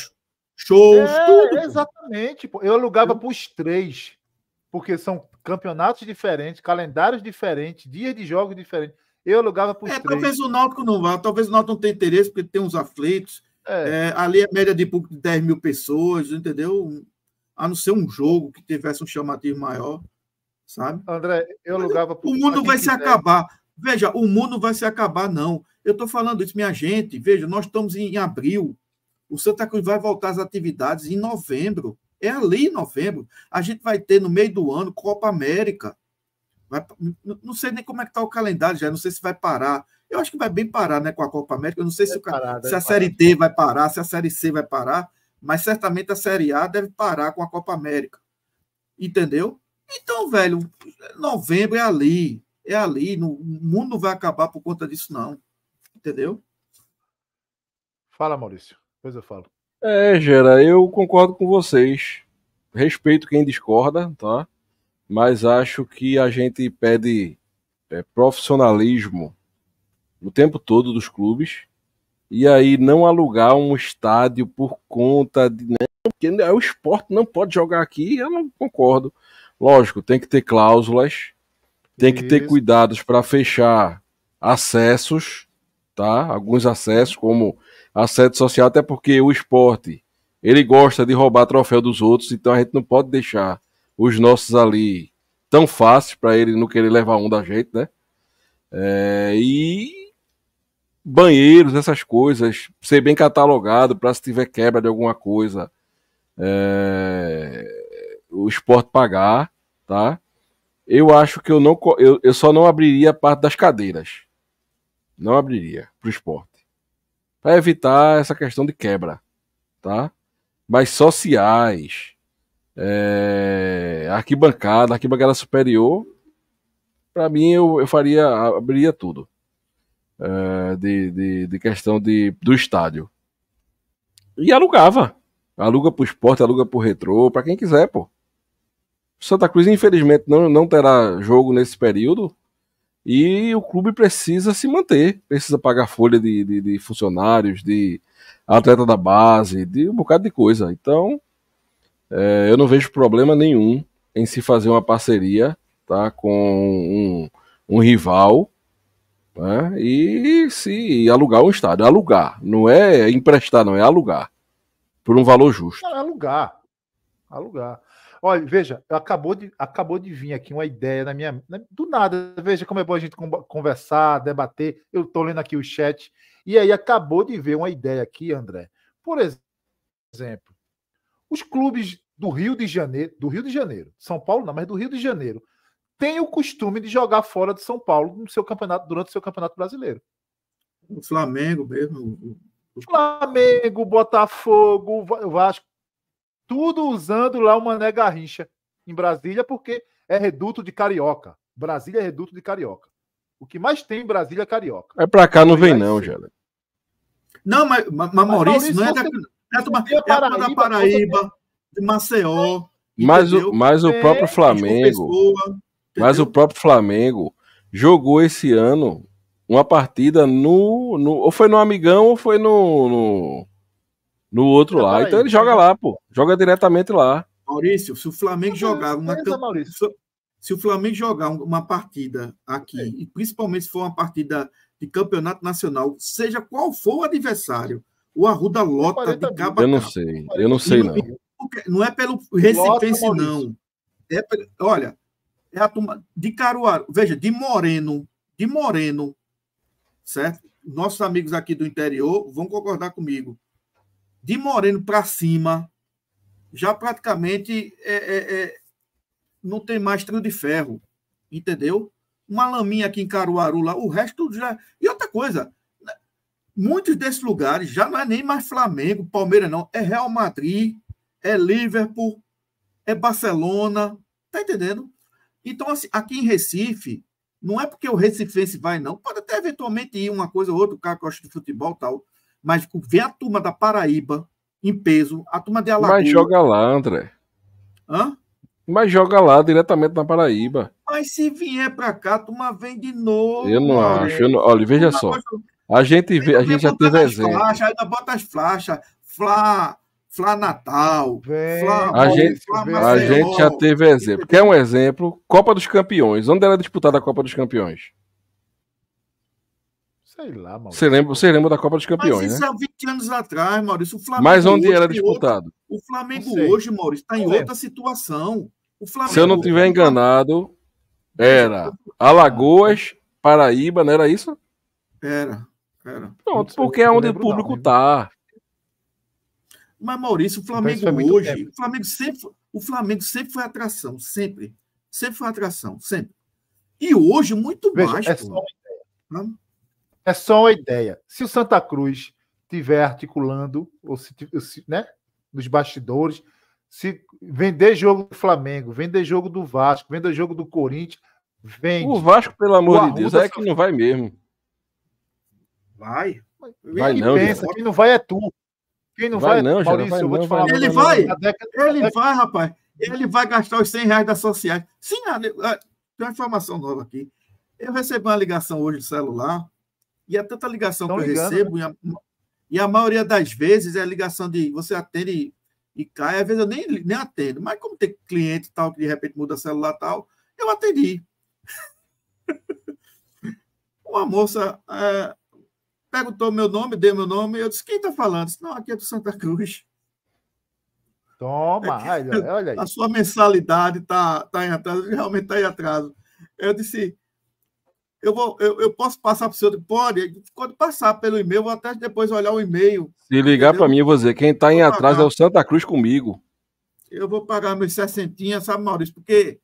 shows, é, tudo. Exatamente. Pô. Eu alugava para os três, porque são campeonatos diferentes, calendários diferentes, dias de jogos diferentes. Eu alugava para os é, três. Talvez o Náutico não vá, talvez o Náutico não tenha interesse, porque tem uns aflitos. É. É, ali a média de público de 10 mil pessoas, entendeu? A não ser um jogo que tivesse um chamativo maior, sabe? André, eu alugava. Pro... O mundo vai quiser. se acabar. Veja, o mundo vai se acabar, não. Eu estou falando isso, minha gente. Veja, nós estamos em abril. O Santa Cruz vai voltar às atividades em novembro. É ali em novembro. A gente vai ter no meio do ano Copa América. Vai, não sei nem como é que está o calendário já, não sei se vai parar. Eu acho que vai bem parar né, com a Copa América. Eu não sei se, o, parar, se a parar. Série D vai parar, se a Série C vai parar, mas certamente a Série A deve parar com a Copa América. Entendeu? Então, velho, novembro é ali. É ali. No, o mundo vai acabar por conta disso, não. Entendeu? Fala, Maurício. Depois eu falo. É, Gera, eu concordo com vocês. Respeito quem discorda, tá? Mas acho que a gente pede é, profissionalismo o tempo todo dos clubes. E aí não alugar um estádio por conta de. Né? Porque é o esporte não pode jogar aqui, eu não concordo. Lógico, tem que ter cláusulas, tem Isso. que ter cuidados para fechar acessos, tá? Alguns acessos, como a sede social, até porque o esporte ele gosta de roubar troféu dos outros, então a gente não pode deixar os nossos ali tão fáceis para ele não querer levar um da gente, né? É, e banheiros, essas coisas, ser bem catalogado para se tiver quebra de alguma coisa, é, o esporte pagar, tá? Eu acho que eu não, eu, eu só não abriria a parte das cadeiras, não abriria para o esporte para evitar essa questão de quebra, tá? Mas sociais, é, arquibancada, arquibancada superior, para mim eu, eu faria, abriria tudo é, de, de, de, questão de, do estádio. E alugava. Aluga pro esporte, aluga pro retrô, para quem quiser, pô. Santa Cruz, infelizmente, não, não terá jogo nesse período, e o clube precisa se manter, precisa pagar folha de, de, de funcionários, de atleta da base, de um bocado de coisa. Então, é, eu não vejo problema nenhum em se fazer uma parceria tá, com um, um rival né, e se alugar um estádio. Alugar, não é emprestar, não, é alugar. Por um valor justo. É alugar. Alugar. Olha, veja, acabou de, acabou de vir aqui uma ideia na minha. Na, do nada, veja como é bom a gente conversar, debater. Eu estou lendo aqui o chat. E aí acabou de ver uma ideia aqui, André. Por exemplo, os clubes do Rio de Janeiro, do Rio de Janeiro, São Paulo não, mas do Rio de Janeiro, têm o costume de jogar fora de São Paulo no seu campeonato, durante o seu campeonato brasileiro. O Flamengo mesmo. O Flamengo, Botafogo, o Vasco tudo usando lá o Mané Garrincha em Brasília, porque é reduto de carioca. Brasília é reduto de carioca. O que mais tem em Brasília é carioca. É pra cá não vem, não, Jana. Não, mas, mas, mas Maurício, não é da, é, é da Paraíba, da Paraíba de Maceió. Mas o, mas o é, próprio Flamengo. mas o próprio Flamengo jogou esse ano uma partida no. no ou foi no Amigão ou foi no, no no outro é lá. então ele joga né? lá, pô. Joga diretamente lá. Maurício, se o Flamengo jogar uma Maurício. se o Flamengo jogar uma partida aqui, é. e principalmente se for uma partida de campeonato nacional, seja qual for o adversário, o Arruda lota de cabo Eu não sei, eu não sei não. Não é pelo recipiente, não. É, olha, é a turma de Caruaru, veja, de Moreno, de Moreno, certo? Nossos amigos aqui do interior vão concordar comigo de Moreno para cima, já praticamente é, é, é, não tem mais trio de ferro, entendeu? Uma laminha aqui em Caruaru, lá, o resto já. E outra coisa, né, muitos desses lugares já não é nem mais Flamengo, Palmeiras, não. É Real Madrid, é Liverpool, é Barcelona. Tá entendendo? Então, assim, aqui em Recife, não é porque o Recifense vai, não. Pode até eventualmente ir uma coisa ou outra, o cara que gosta de futebol tal. Mas vem a turma da Paraíba em peso, a turma de Alagoas. Mas joga lá, André. Hã? Mas joga lá diretamente na Paraíba. Mas se vier para cá, a turma vem de novo. Eu não acho. Eu não... Olha, veja só. A gente, vê, a gente já teve exemplo. ainda bota as flachas. Flá, Flá Natal. Flá, a, gente, Flá a gente já teve exemplo. Quer um exemplo? Copa dos Campeões. Onde era disputada a Copa dos Campeões? Sei lá, Maurício. Você lembra, você lembra da Copa dos Campeões, Mas isso né? há 20 anos atrás, Maurício. O Flamengo Mas onde era disputado? Outro, o Flamengo hoje, Maurício, está em é. outra situação. O Flamengo, Se eu não tiver tá enganado, era Alagoas, Paraíba, não era isso? Era, era. Pronto, porque é onde o público está. Mas, Maurício, o então, Flamengo hoje. O Flamengo, sempre, o Flamengo sempre foi atração, sempre. Sempre foi atração, sempre. E hoje, muito Veja, baixo. É só, uma ideia. É só uma ideia. Se o Santa Cruz estiver articulando, ou se, né, nos bastidores, se vender jogo do Flamengo, vender jogo do Vasco, vender jogo do Corinthians, vende. O Vasco, pelo amor de Deus, é que não vai mesmo. Vai. Vai quem não, pensa, quem não vai é tu. Quem não vai, vai é não, Maurício, não vai, eu vou te falar. Ele vai, década, ele vai, rapaz. Ele vai gastar os 100 reais da sociais. Sim, ah, tem uma informação nova aqui. Eu recebi uma ligação hoje do celular e é tanta ligação Estão que eu recebo, né? e, a, e, a, maioria das vezes é a ligação de você atende e, cai, às vezes eu nem, nem atendo, mas como tem cliente tal, que de repente muda celular tal, eu atendi. Uma moça é, perguntou meu nome, deu meu nome, eu disse, quem está falando? disse, Não, aqui é do Santa Cruz. Toma, é que, olha, olha aí. A sua mensalidade está tá em atraso, realmente está em atraso. Eu disse, eu, vou, eu, eu posso passar para o senhor? Pode. Quando passar pelo e-mail, vou até depois olhar o e-mail. Se ligar para mim, eu vou dizer: quem está em atraso é o Santa Cruz comigo. Eu vou pagar meus 60, sabe, Maurício? Porque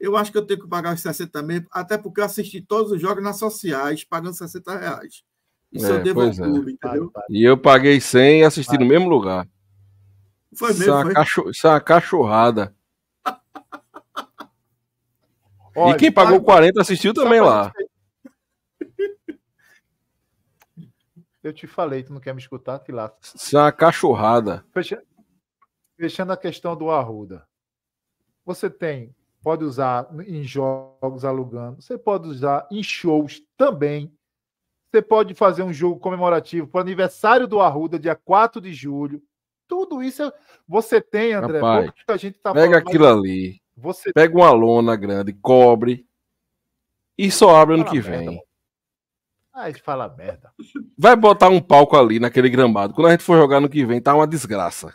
eu acho que eu tenho que pagar os 60 mesmo, até porque eu assisti todos os jogos nas sociais, pagando 60 reais. Isso é, eu devo ao é. clube, é. entendeu? E eu paguei 100 e assisti Vai. no mesmo lugar. Foi mesmo. Isso é uma, Isso é uma cachorrada. Olha, e quem pagou 40 assistiu também lá. Eu te falei, tu não quer me escutar, que lá. Isso é uma cachorrada. Fechando a questão do Arruda. Você tem, pode usar em jogos alugando, você pode usar em shows também. Você pode fazer um jogo comemorativo para o aniversário do Arruda, dia 4 de julho. Tudo isso é, você tem, André. Rapaz, a gente tá pega falando, aquilo ali. Você... Pega uma lona grande, cobre e só abre ano que vem. Aí ah, fala merda. Vai botar um palco ali naquele gramado. Quando a gente for jogar no que vem, tá uma desgraça.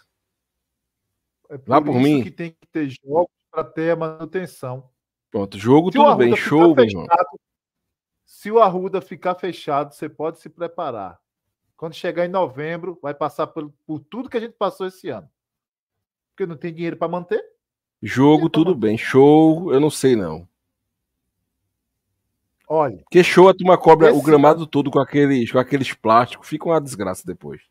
É por Lá por mim. que tem que ter jogos para ter a manutenção. Pronto, jogo se tudo bem, show, fechado, Se o Arruda ficar fechado, você pode se preparar. Quando chegar em novembro, vai passar por, por tudo que a gente passou esse ano. Porque não tem dinheiro para manter. Jogo, tudo bem. Show, eu não sei não. Olha. Que show a turma cobra esse... o gramado todo com aqueles, com aqueles plásticos. Fica uma desgraça depois.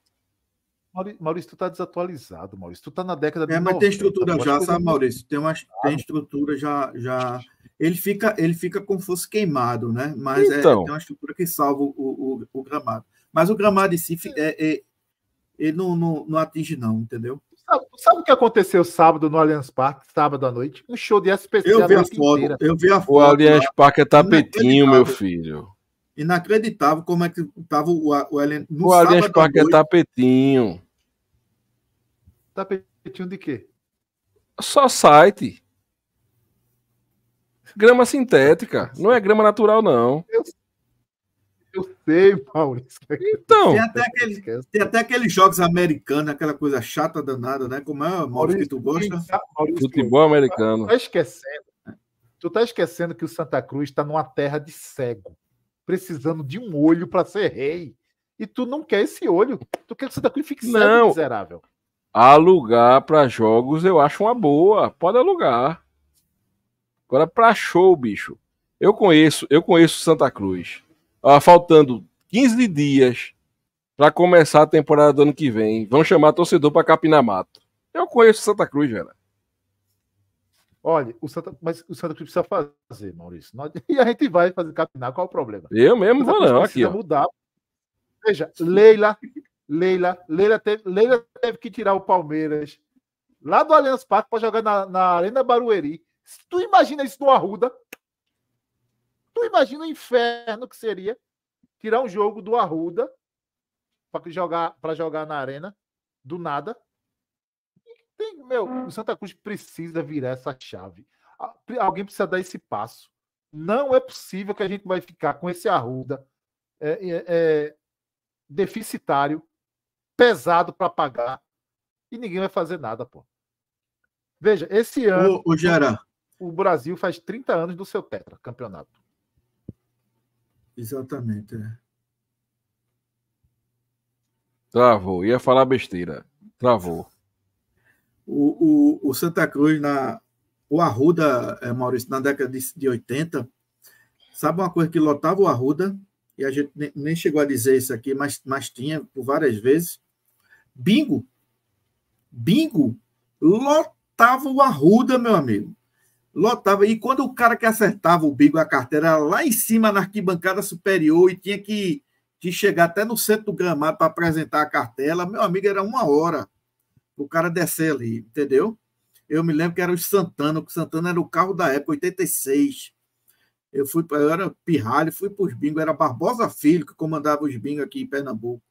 Maurício, tu tá desatualizado, Maurício. Tu tá na década de. É, mas 90, tem estrutura já, sabe, Maurício? Tem, uma, tem estrutura já, já. Ele fica, ele fica como fosse queimado, né? Mas é, então. é, tem uma estrutura que salva o, o, o gramado. Mas o gramado em si, é. é, é, ele não, não, não atinge, não, entendeu? Sabe, sabe, o que aconteceu sábado no Allianz Parque, sábado à noite? Um show de SPC. Eu vi a, foto, inteira. eu vi a foto. O Allianz né? Parque é tapetinho, meu filho. Inacreditável como é que estava o, o Allianz no O Allianz Parque é tapetinho. Tapetinho de quê? Só site. Grama sintética. Não é grama natural, não. Eu sei, Maurício. Então. Tem até, aquele, tem até aqueles jogos americanos, aquela coisa chata danada, né? Como é, Maurício, Maurício que tu gosta? Maurício, Futebol tá americano. Tu tá esquecendo. Tu tá esquecendo que o Santa Cruz está numa terra de cego, precisando de um olho para ser rei. E tu não quer esse olho. Tu quer que o Santa Cruz fique não. miserável. Alugar para jogos eu acho uma boa. Pode alugar. Agora para show, bicho. Eu conheço, eu conheço Santa Cruz ah, faltando 15 dias para começar a temporada do ano que vem, vão chamar torcedor para capinar mato. Eu conheço Santa Cruz, velho. Olha, o Santa, mas o Santa Cruz precisa fazer, Maurício. Nós, e a gente vai fazer capinar, qual é o problema? Eu mesmo vou não, aqui. Ó. mudar. Veja, Leila, Leila, Leila teve, Leila teve que tirar o Palmeiras lá do Allianz Parque para jogar na, na Arena Barueri. tu imagina isso no Arruda, Tu imagina o inferno que seria tirar um jogo do Arruda para jogar, jogar na arena, do nada. Tem, meu, o Santa Cruz precisa virar essa chave. Alguém precisa dar esse passo. Não é possível que a gente vai ficar com esse Arruda é, é, é, deficitário, pesado para pagar, e ninguém vai fazer nada, pô. Veja, esse ano. O, o, o Brasil faz 30 anos do seu tetra campeonato. Exatamente, é. Travou, ia falar besteira. Travou. O, o, o Santa Cruz, na, o Arruda, é, Maurício, na década de, de 80, sabe uma coisa que lotava o Arruda, e a gente nem, nem chegou a dizer isso aqui, mas, mas tinha por várias vezes. Bingo! Bingo! Lotava o Arruda, meu amigo lotava. E quando o cara que acertava o bico a carteira era lá em cima na arquibancada superior e tinha que, que chegar até no centro do gramado para apresentar a cartela, meu amigo, era uma hora o cara descer ali, entendeu? Eu me lembro que era o Santana, o Santana era o carro da época, 86. Eu fui para, era pirralho, fui para os bingos, era Barbosa Filho que comandava os bingos aqui em Pernambuco,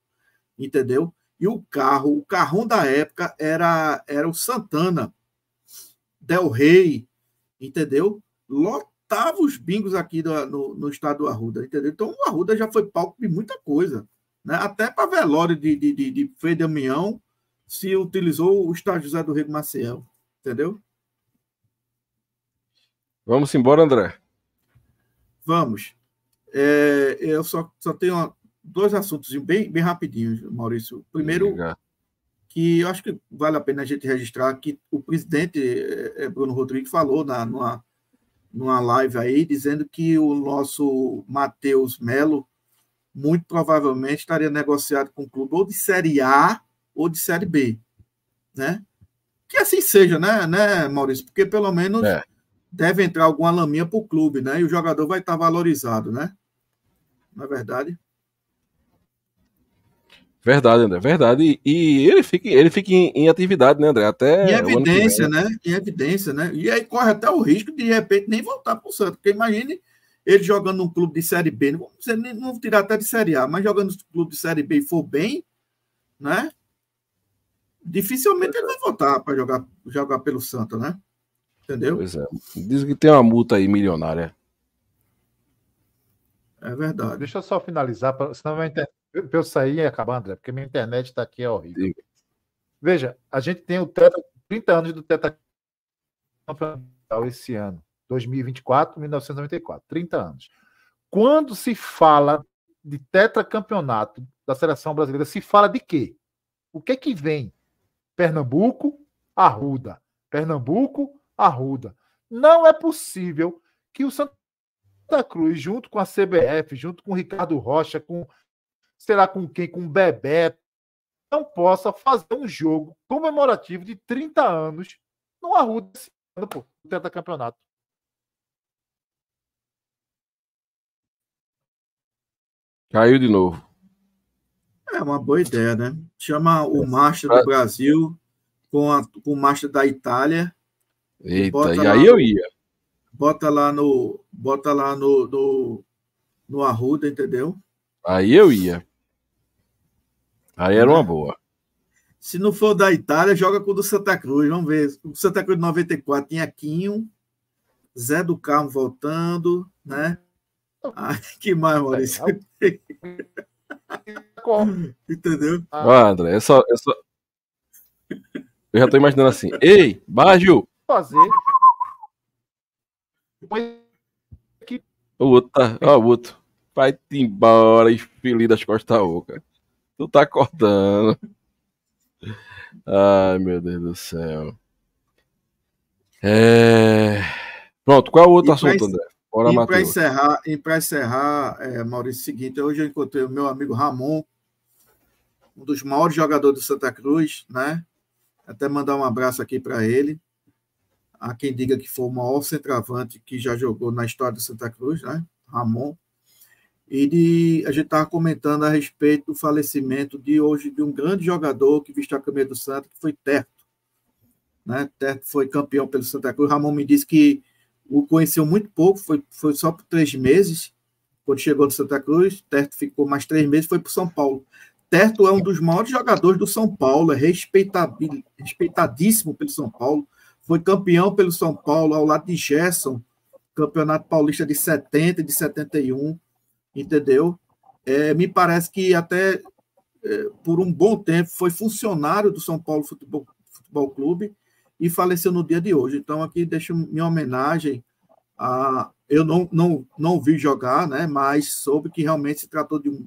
entendeu? E o carro, o carrão da época era era o Santana, Del Rey, entendeu? Lotava os bingos aqui do, no, no, estado do Arruda, entendeu? Então o Arruda já foi palco de muita coisa, né? Até para velório de, de, de, de Frei Damião se utilizou o estádio José do Rego Maciel, entendeu? Vamos embora, André. Vamos. É, eu só, só tenho dois assuntos bem, bem rapidinhos, Maurício. Primeiro, Obrigado que eu acho que vale a pena a gente registrar que o presidente eh, eh, Bruno Rodrigues falou na, numa, numa live aí, dizendo que o nosso Matheus Melo muito provavelmente estaria negociado com o clube ou de Série A ou de Série B, né? Que assim seja, né, né Maurício? Porque pelo menos é. deve entrar alguma laminha para o clube, né? E o jogador vai estar tá valorizado, né? Não é verdade? Verdade, André, verdade. E, ele fica, ele fica em, em atividade, né, André? Até. Em evidência, né? Em evidência, né? E aí corre até o risco de, de repente, nem voltar para o Santos. Porque imagine ele jogando num clube de Série B, não vou tirar até de Série A, mas jogando num clube de Série B e for bem, né? Dificilmente ele vai voltar para jogar, jogar pelo Santos, né? Entendeu? Pois é. Diz que tem uma multa aí milionária. É verdade. Deixa eu só finalizar, senão vai entender eu, eu sair e acabar, André, porque minha internet está aqui, é horrível. Sim. Veja, a gente tem o teta, 30 anos do Teta esse ano, 2024, 1994, 30 anos. Quando se fala de tetracampeonato da seleção brasileira, se fala de quê? O que é que vem? Pernambuco, Arruda. Pernambuco, Arruda. Não é possível que o Santa Cruz, junto com a CBF, junto com o Ricardo Rocha, com será com quem? Com Bebeto, não possa fazer um jogo comemorativo de 30 anos no Arruda esse ano, pô, no tetracampeonato. Caiu de novo. É uma boa ideia, né? Chama o é. Master do Brasil com, a, com o Master da Itália. Eita, e, e aí eu ia. Bota lá no. Bota lá no, no, no Arruda, entendeu? Aí eu ia. Aí era né? uma boa. Se não for da Itália, joga com o do Santa Cruz. Vamos ver. O Santa Cruz de 94 tinha Quinho, Zé do Carmo voltando, né? Ai, que mais, Maurício? Entendeu? Ah, André, eu só, eu só. Eu já tô imaginando assim. Ei, Baggio! Fazer. O outro tá. Ó, o outro. Vai-te embora, infeliz das costas oca. Tu tá cortando. Ai, meu Deus do céu. É... Pronto, qual é o outro e assunto, pra... André? e para encerrar, e encerrar é, Maurício, é seguinte, hoje eu encontrei o meu amigo Ramon, um dos maiores jogadores do Santa Cruz, né? Até mandar um abraço aqui para ele. A quem diga que foi o maior centroavante que já jogou na história do Santa Cruz, né? Ramon e de a gente estava comentando a respeito do falecimento de hoje de um grande jogador que vestiu a camisa do Santa, que foi Terto. Né? Terto foi campeão pelo Santa Cruz. Ramon me disse que o conheceu muito pouco, foi, foi só por três meses, quando chegou no Santa Cruz. Terto ficou mais três meses, foi para o São Paulo. Terto é um dos maiores jogadores do São Paulo, é respeitadíssimo pelo São Paulo, foi campeão pelo São Paulo ao lado de Gerson, Campeonato Paulista de 70 e de 71 entendeu? É, me parece que até é, por um bom tempo foi funcionário do São Paulo Futebol, Futebol Clube e faleceu no dia de hoje. Então, aqui deixo minha homenagem a. Eu não, não, não vi jogar, né, mas soube que realmente se tratou de um,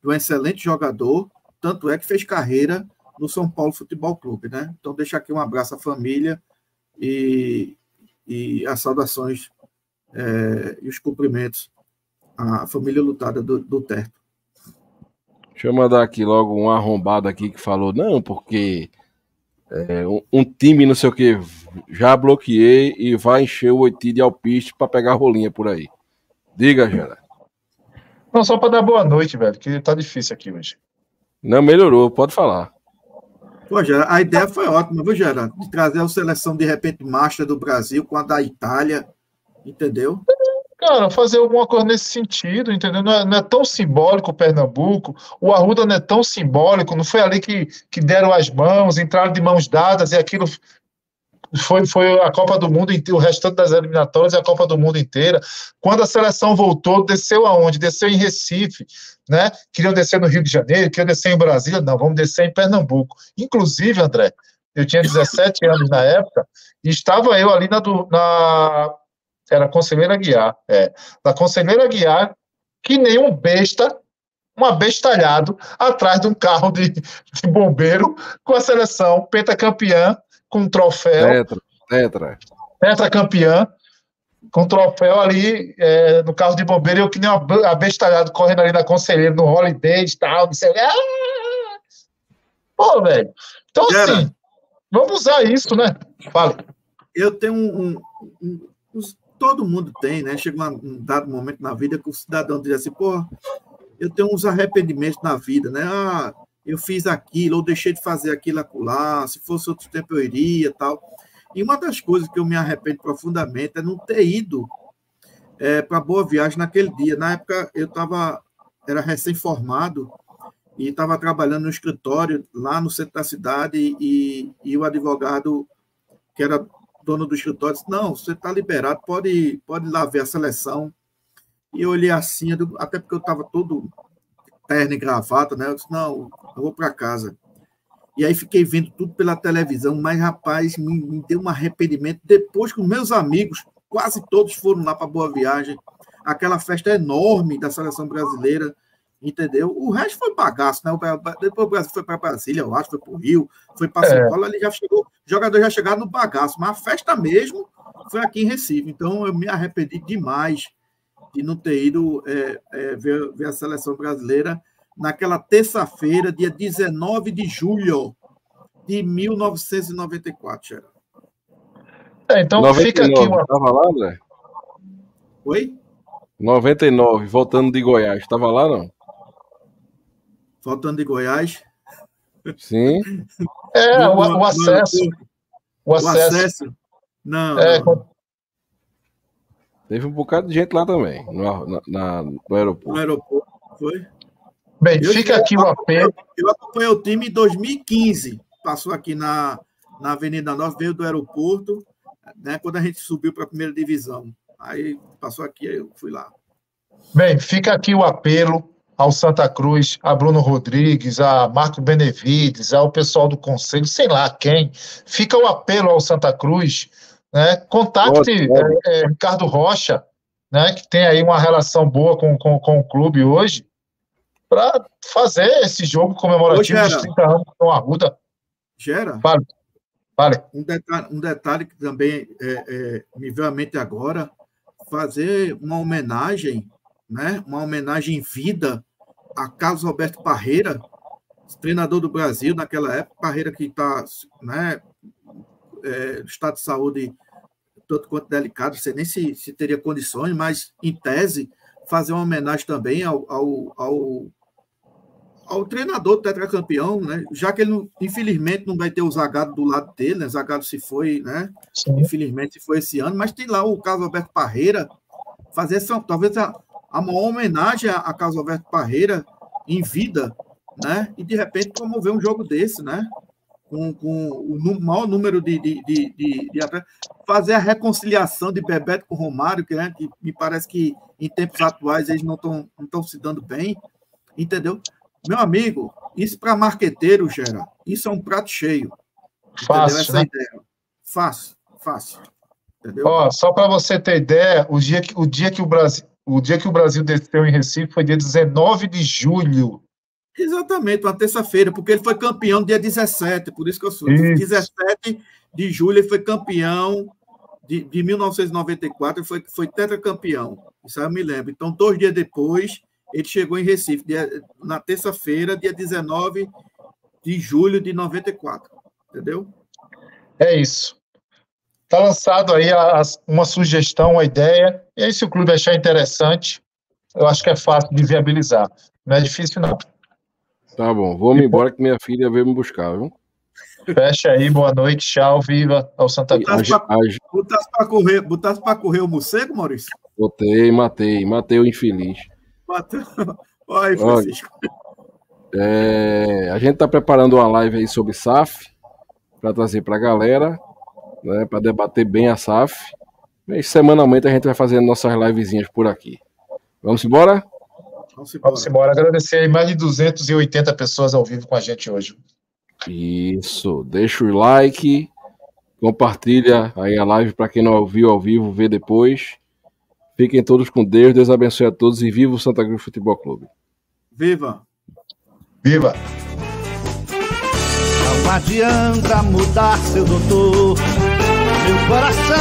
de um excelente jogador, tanto é que fez carreira no São Paulo Futebol Clube, né? Então, deixo aqui um abraço à família e, e as saudações é, e os cumprimentos a família lutada do, do Terto. Deixa eu mandar aqui logo um arrombado aqui que falou, não, porque é, um, um, time não sei o que já bloqueei e vai encher o Oiti de alpiste para pegar rolinha por aí. Diga, Gera. Não, só para dar boa noite, velho, que tá difícil aqui hoje. Não, melhorou, pode falar. Pô, Gerard, a ideia foi ótima, viu, Gerard? De trazer a seleção de repente master do Brasil com a da Itália, entendeu? Cara, fazer alguma coisa nesse sentido, entendeu? Não é, não é, tão simbólico o Pernambuco, o Arruda não é tão simbólico, não foi ali que, que deram as mãos, entraram de mãos dadas e aquilo foi, foi a Copa do Mundo, o restante das eliminatórias e a Copa do Mundo inteira. Quando a seleção voltou, desceu aonde? Desceu em Recife, né? Queriam descer no Rio de Janeiro, queriam descer em Brasília, não, vamos descer em Pernambuco. Inclusive, André, eu tinha 17 anos na época, e estava eu ali na, na era é a conselheira Guiar, é. Da conselheira Guiar, que nem um besta, um abestalhado, atrás de um carro de, de bombeiro com a seleção pentacampeã, com um troféu. Tetra, tetra. Pentacampeã, com um troféu ali é, no carro de bombeiro, eu que nem um abestalhado correndo ali na conselheira, no holiday e tal, não sei ah! Pô, velho. Então, assim, vamos usar isso, né? Fala. Eu tenho um, um, um, todo mundo tem, né? Chega um dado momento na vida que o cidadão diz assim, pô, eu tenho uns arrependimentos na vida, né? Ah, eu fiz aquilo, ou deixei de fazer aquilo acolá, se fosse outro tempo eu iria, tal. E uma das coisas que eu me arrependo profundamente é não ter ido é, para Boa Viagem naquele dia. Na época, eu estava, era recém-formado, e estava trabalhando no escritório lá no centro da cidade, e, e o advogado, que era dono do escritório disse: Não, você está liberado, pode, pode ir lá ver a seleção. E eu olhei assim, até porque eu estava todo terno e gravata, né? Eu disse: Não, eu vou para casa. E aí fiquei vendo tudo pela televisão, mas, rapaz, me, me deu um arrependimento. Depois que os meus amigos, quase todos foram lá para Boa Viagem, aquela festa enorme da seleção brasileira entendeu? O resto foi bagaço, né? Depois o Brasil foi para Brasília, eu acho, foi para o Rio, foi para é. São Paulo, ali já chegou, jogador já chegaram no bagaço, mas a festa mesmo foi aqui em Recife. Então eu me arrependi demais de não ter ido é, é, ver, ver, a seleção brasileira naquela terça-feira, dia 19 de julho de 1994, Geraldo. É, então 99, fica aqui uma. Tava lá, né? Oi? 99, voltando de Goiás. Estava lá, não? faltando de Goiás. Sim. É, o, o, acesso, o, acesso. o acesso. Não. É, não. Teve um bocado de gente lá também, no, na, na, no aeroporto. No aeroporto, foi? Bem, eu fica aqui o apelo. Eu acompanhei o time em 2015. Passou aqui na, na Avenida Nova veio do aeroporto, né, quando a gente subiu para a primeira divisão. Aí passou aqui, aí eu fui lá. Bem, fica aqui o apelo ao Santa Cruz, a Bruno Rodrigues, a Marco Benevides, ao pessoal do Conselho, sei lá quem. Fica o apelo ao Santa Cruz, né? Contacte é, é, Ricardo Rocha, né? Que tem aí uma relação boa com, com, com o clube hoje, para fazer esse jogo comemorativo Ô, dos 30 anos com a Ruda. Gera. Vale. Vale. Um, detalhe, um detalhe que também é, é, me veio à mente agora, fazer uma homenagem, né? Uma homenagem em vida a Carlos Roberto Parreira, treinador do Brasil naquela época, Parreira que está, né, é, estado de saúde tanto quanto delicado, não sei nem se, se teria condições, mas em tese, fazer uma homenagem também ao, ao, ao, ao treinador tetracampeão, né? já que ele, não, infelizmente, não vai ter o Zagado do lado dele, né? Zagado se foi, né? Sim. Infelizmente se foi esse ano, mas tem lá o Carlos Alberto Parreira, fazer essa, talvez a, a uma homenagem a, a Carlos Alberto Parreira em vida, né? E de repente promover um jogo desse, né? Com, com o maior número de, de, de, de atletas, fazer a reconciliação de Bebeto com Romário, que, né, que me parece que em tempos atuais eles não estão não se dando bem, entendeu? Meu amigo, isso para marqueteiro, Gera, isso é um prato cheio. Fácil, Essa né? É ideia. Fácil, fácil. Entendeu? Ó, só para você ter ideia, o dia que o, dia que o Brasil o dia que o Brasil desceu em Recife foi dia 19 de julho. Exatamente, uma terça-feira, porque ele foi campeão dia 17, por isso que eu sou. Isso. 17 de julho ele foi campeão de, de 1994, foi, foi tetracampeão. Isso aí eu me lembro. Então, dois dias depois, ele chegou em Recife, dia, na terça-feira, dia 19 de julho de 94. Entendeu? É isso. Está lançado aí a, a, uma sugestão, uma ideia, e aí se o clube achar interessante, eu acho que é fácil de viabilizar. Não é difícil, não. Tá bom, vou-me embora que minha filha veio me buscar, viu? Fecha aí, boa noite, tchau, viva ao Santa Cruz. Botasse para correr, pra correr o morcego, Maurício? Botei, matei, matei o infeliz. Matei. Olha aí, Francisco. Olha, é, a gente está preparando uma live aí sobre SAF para trazer para a galera né, para debater bem a SAF. E semanalmente a gente vai fazendo nossas livezinhas por aqui. Vamos embora? Vamos embora. Vamos embora. Agradecer mais de 280 pessoas ao vivo com a gente hoje. Isso. Deixa o like, compartilha aí a live para quem não viu ao vivo, vê depois. Fiquem todos com Deus, Deus abençoe a todos e viva o Santa Cruz Futebol Clube. Viva! Viva! Não adianta mudar, seu doutor. Meu coração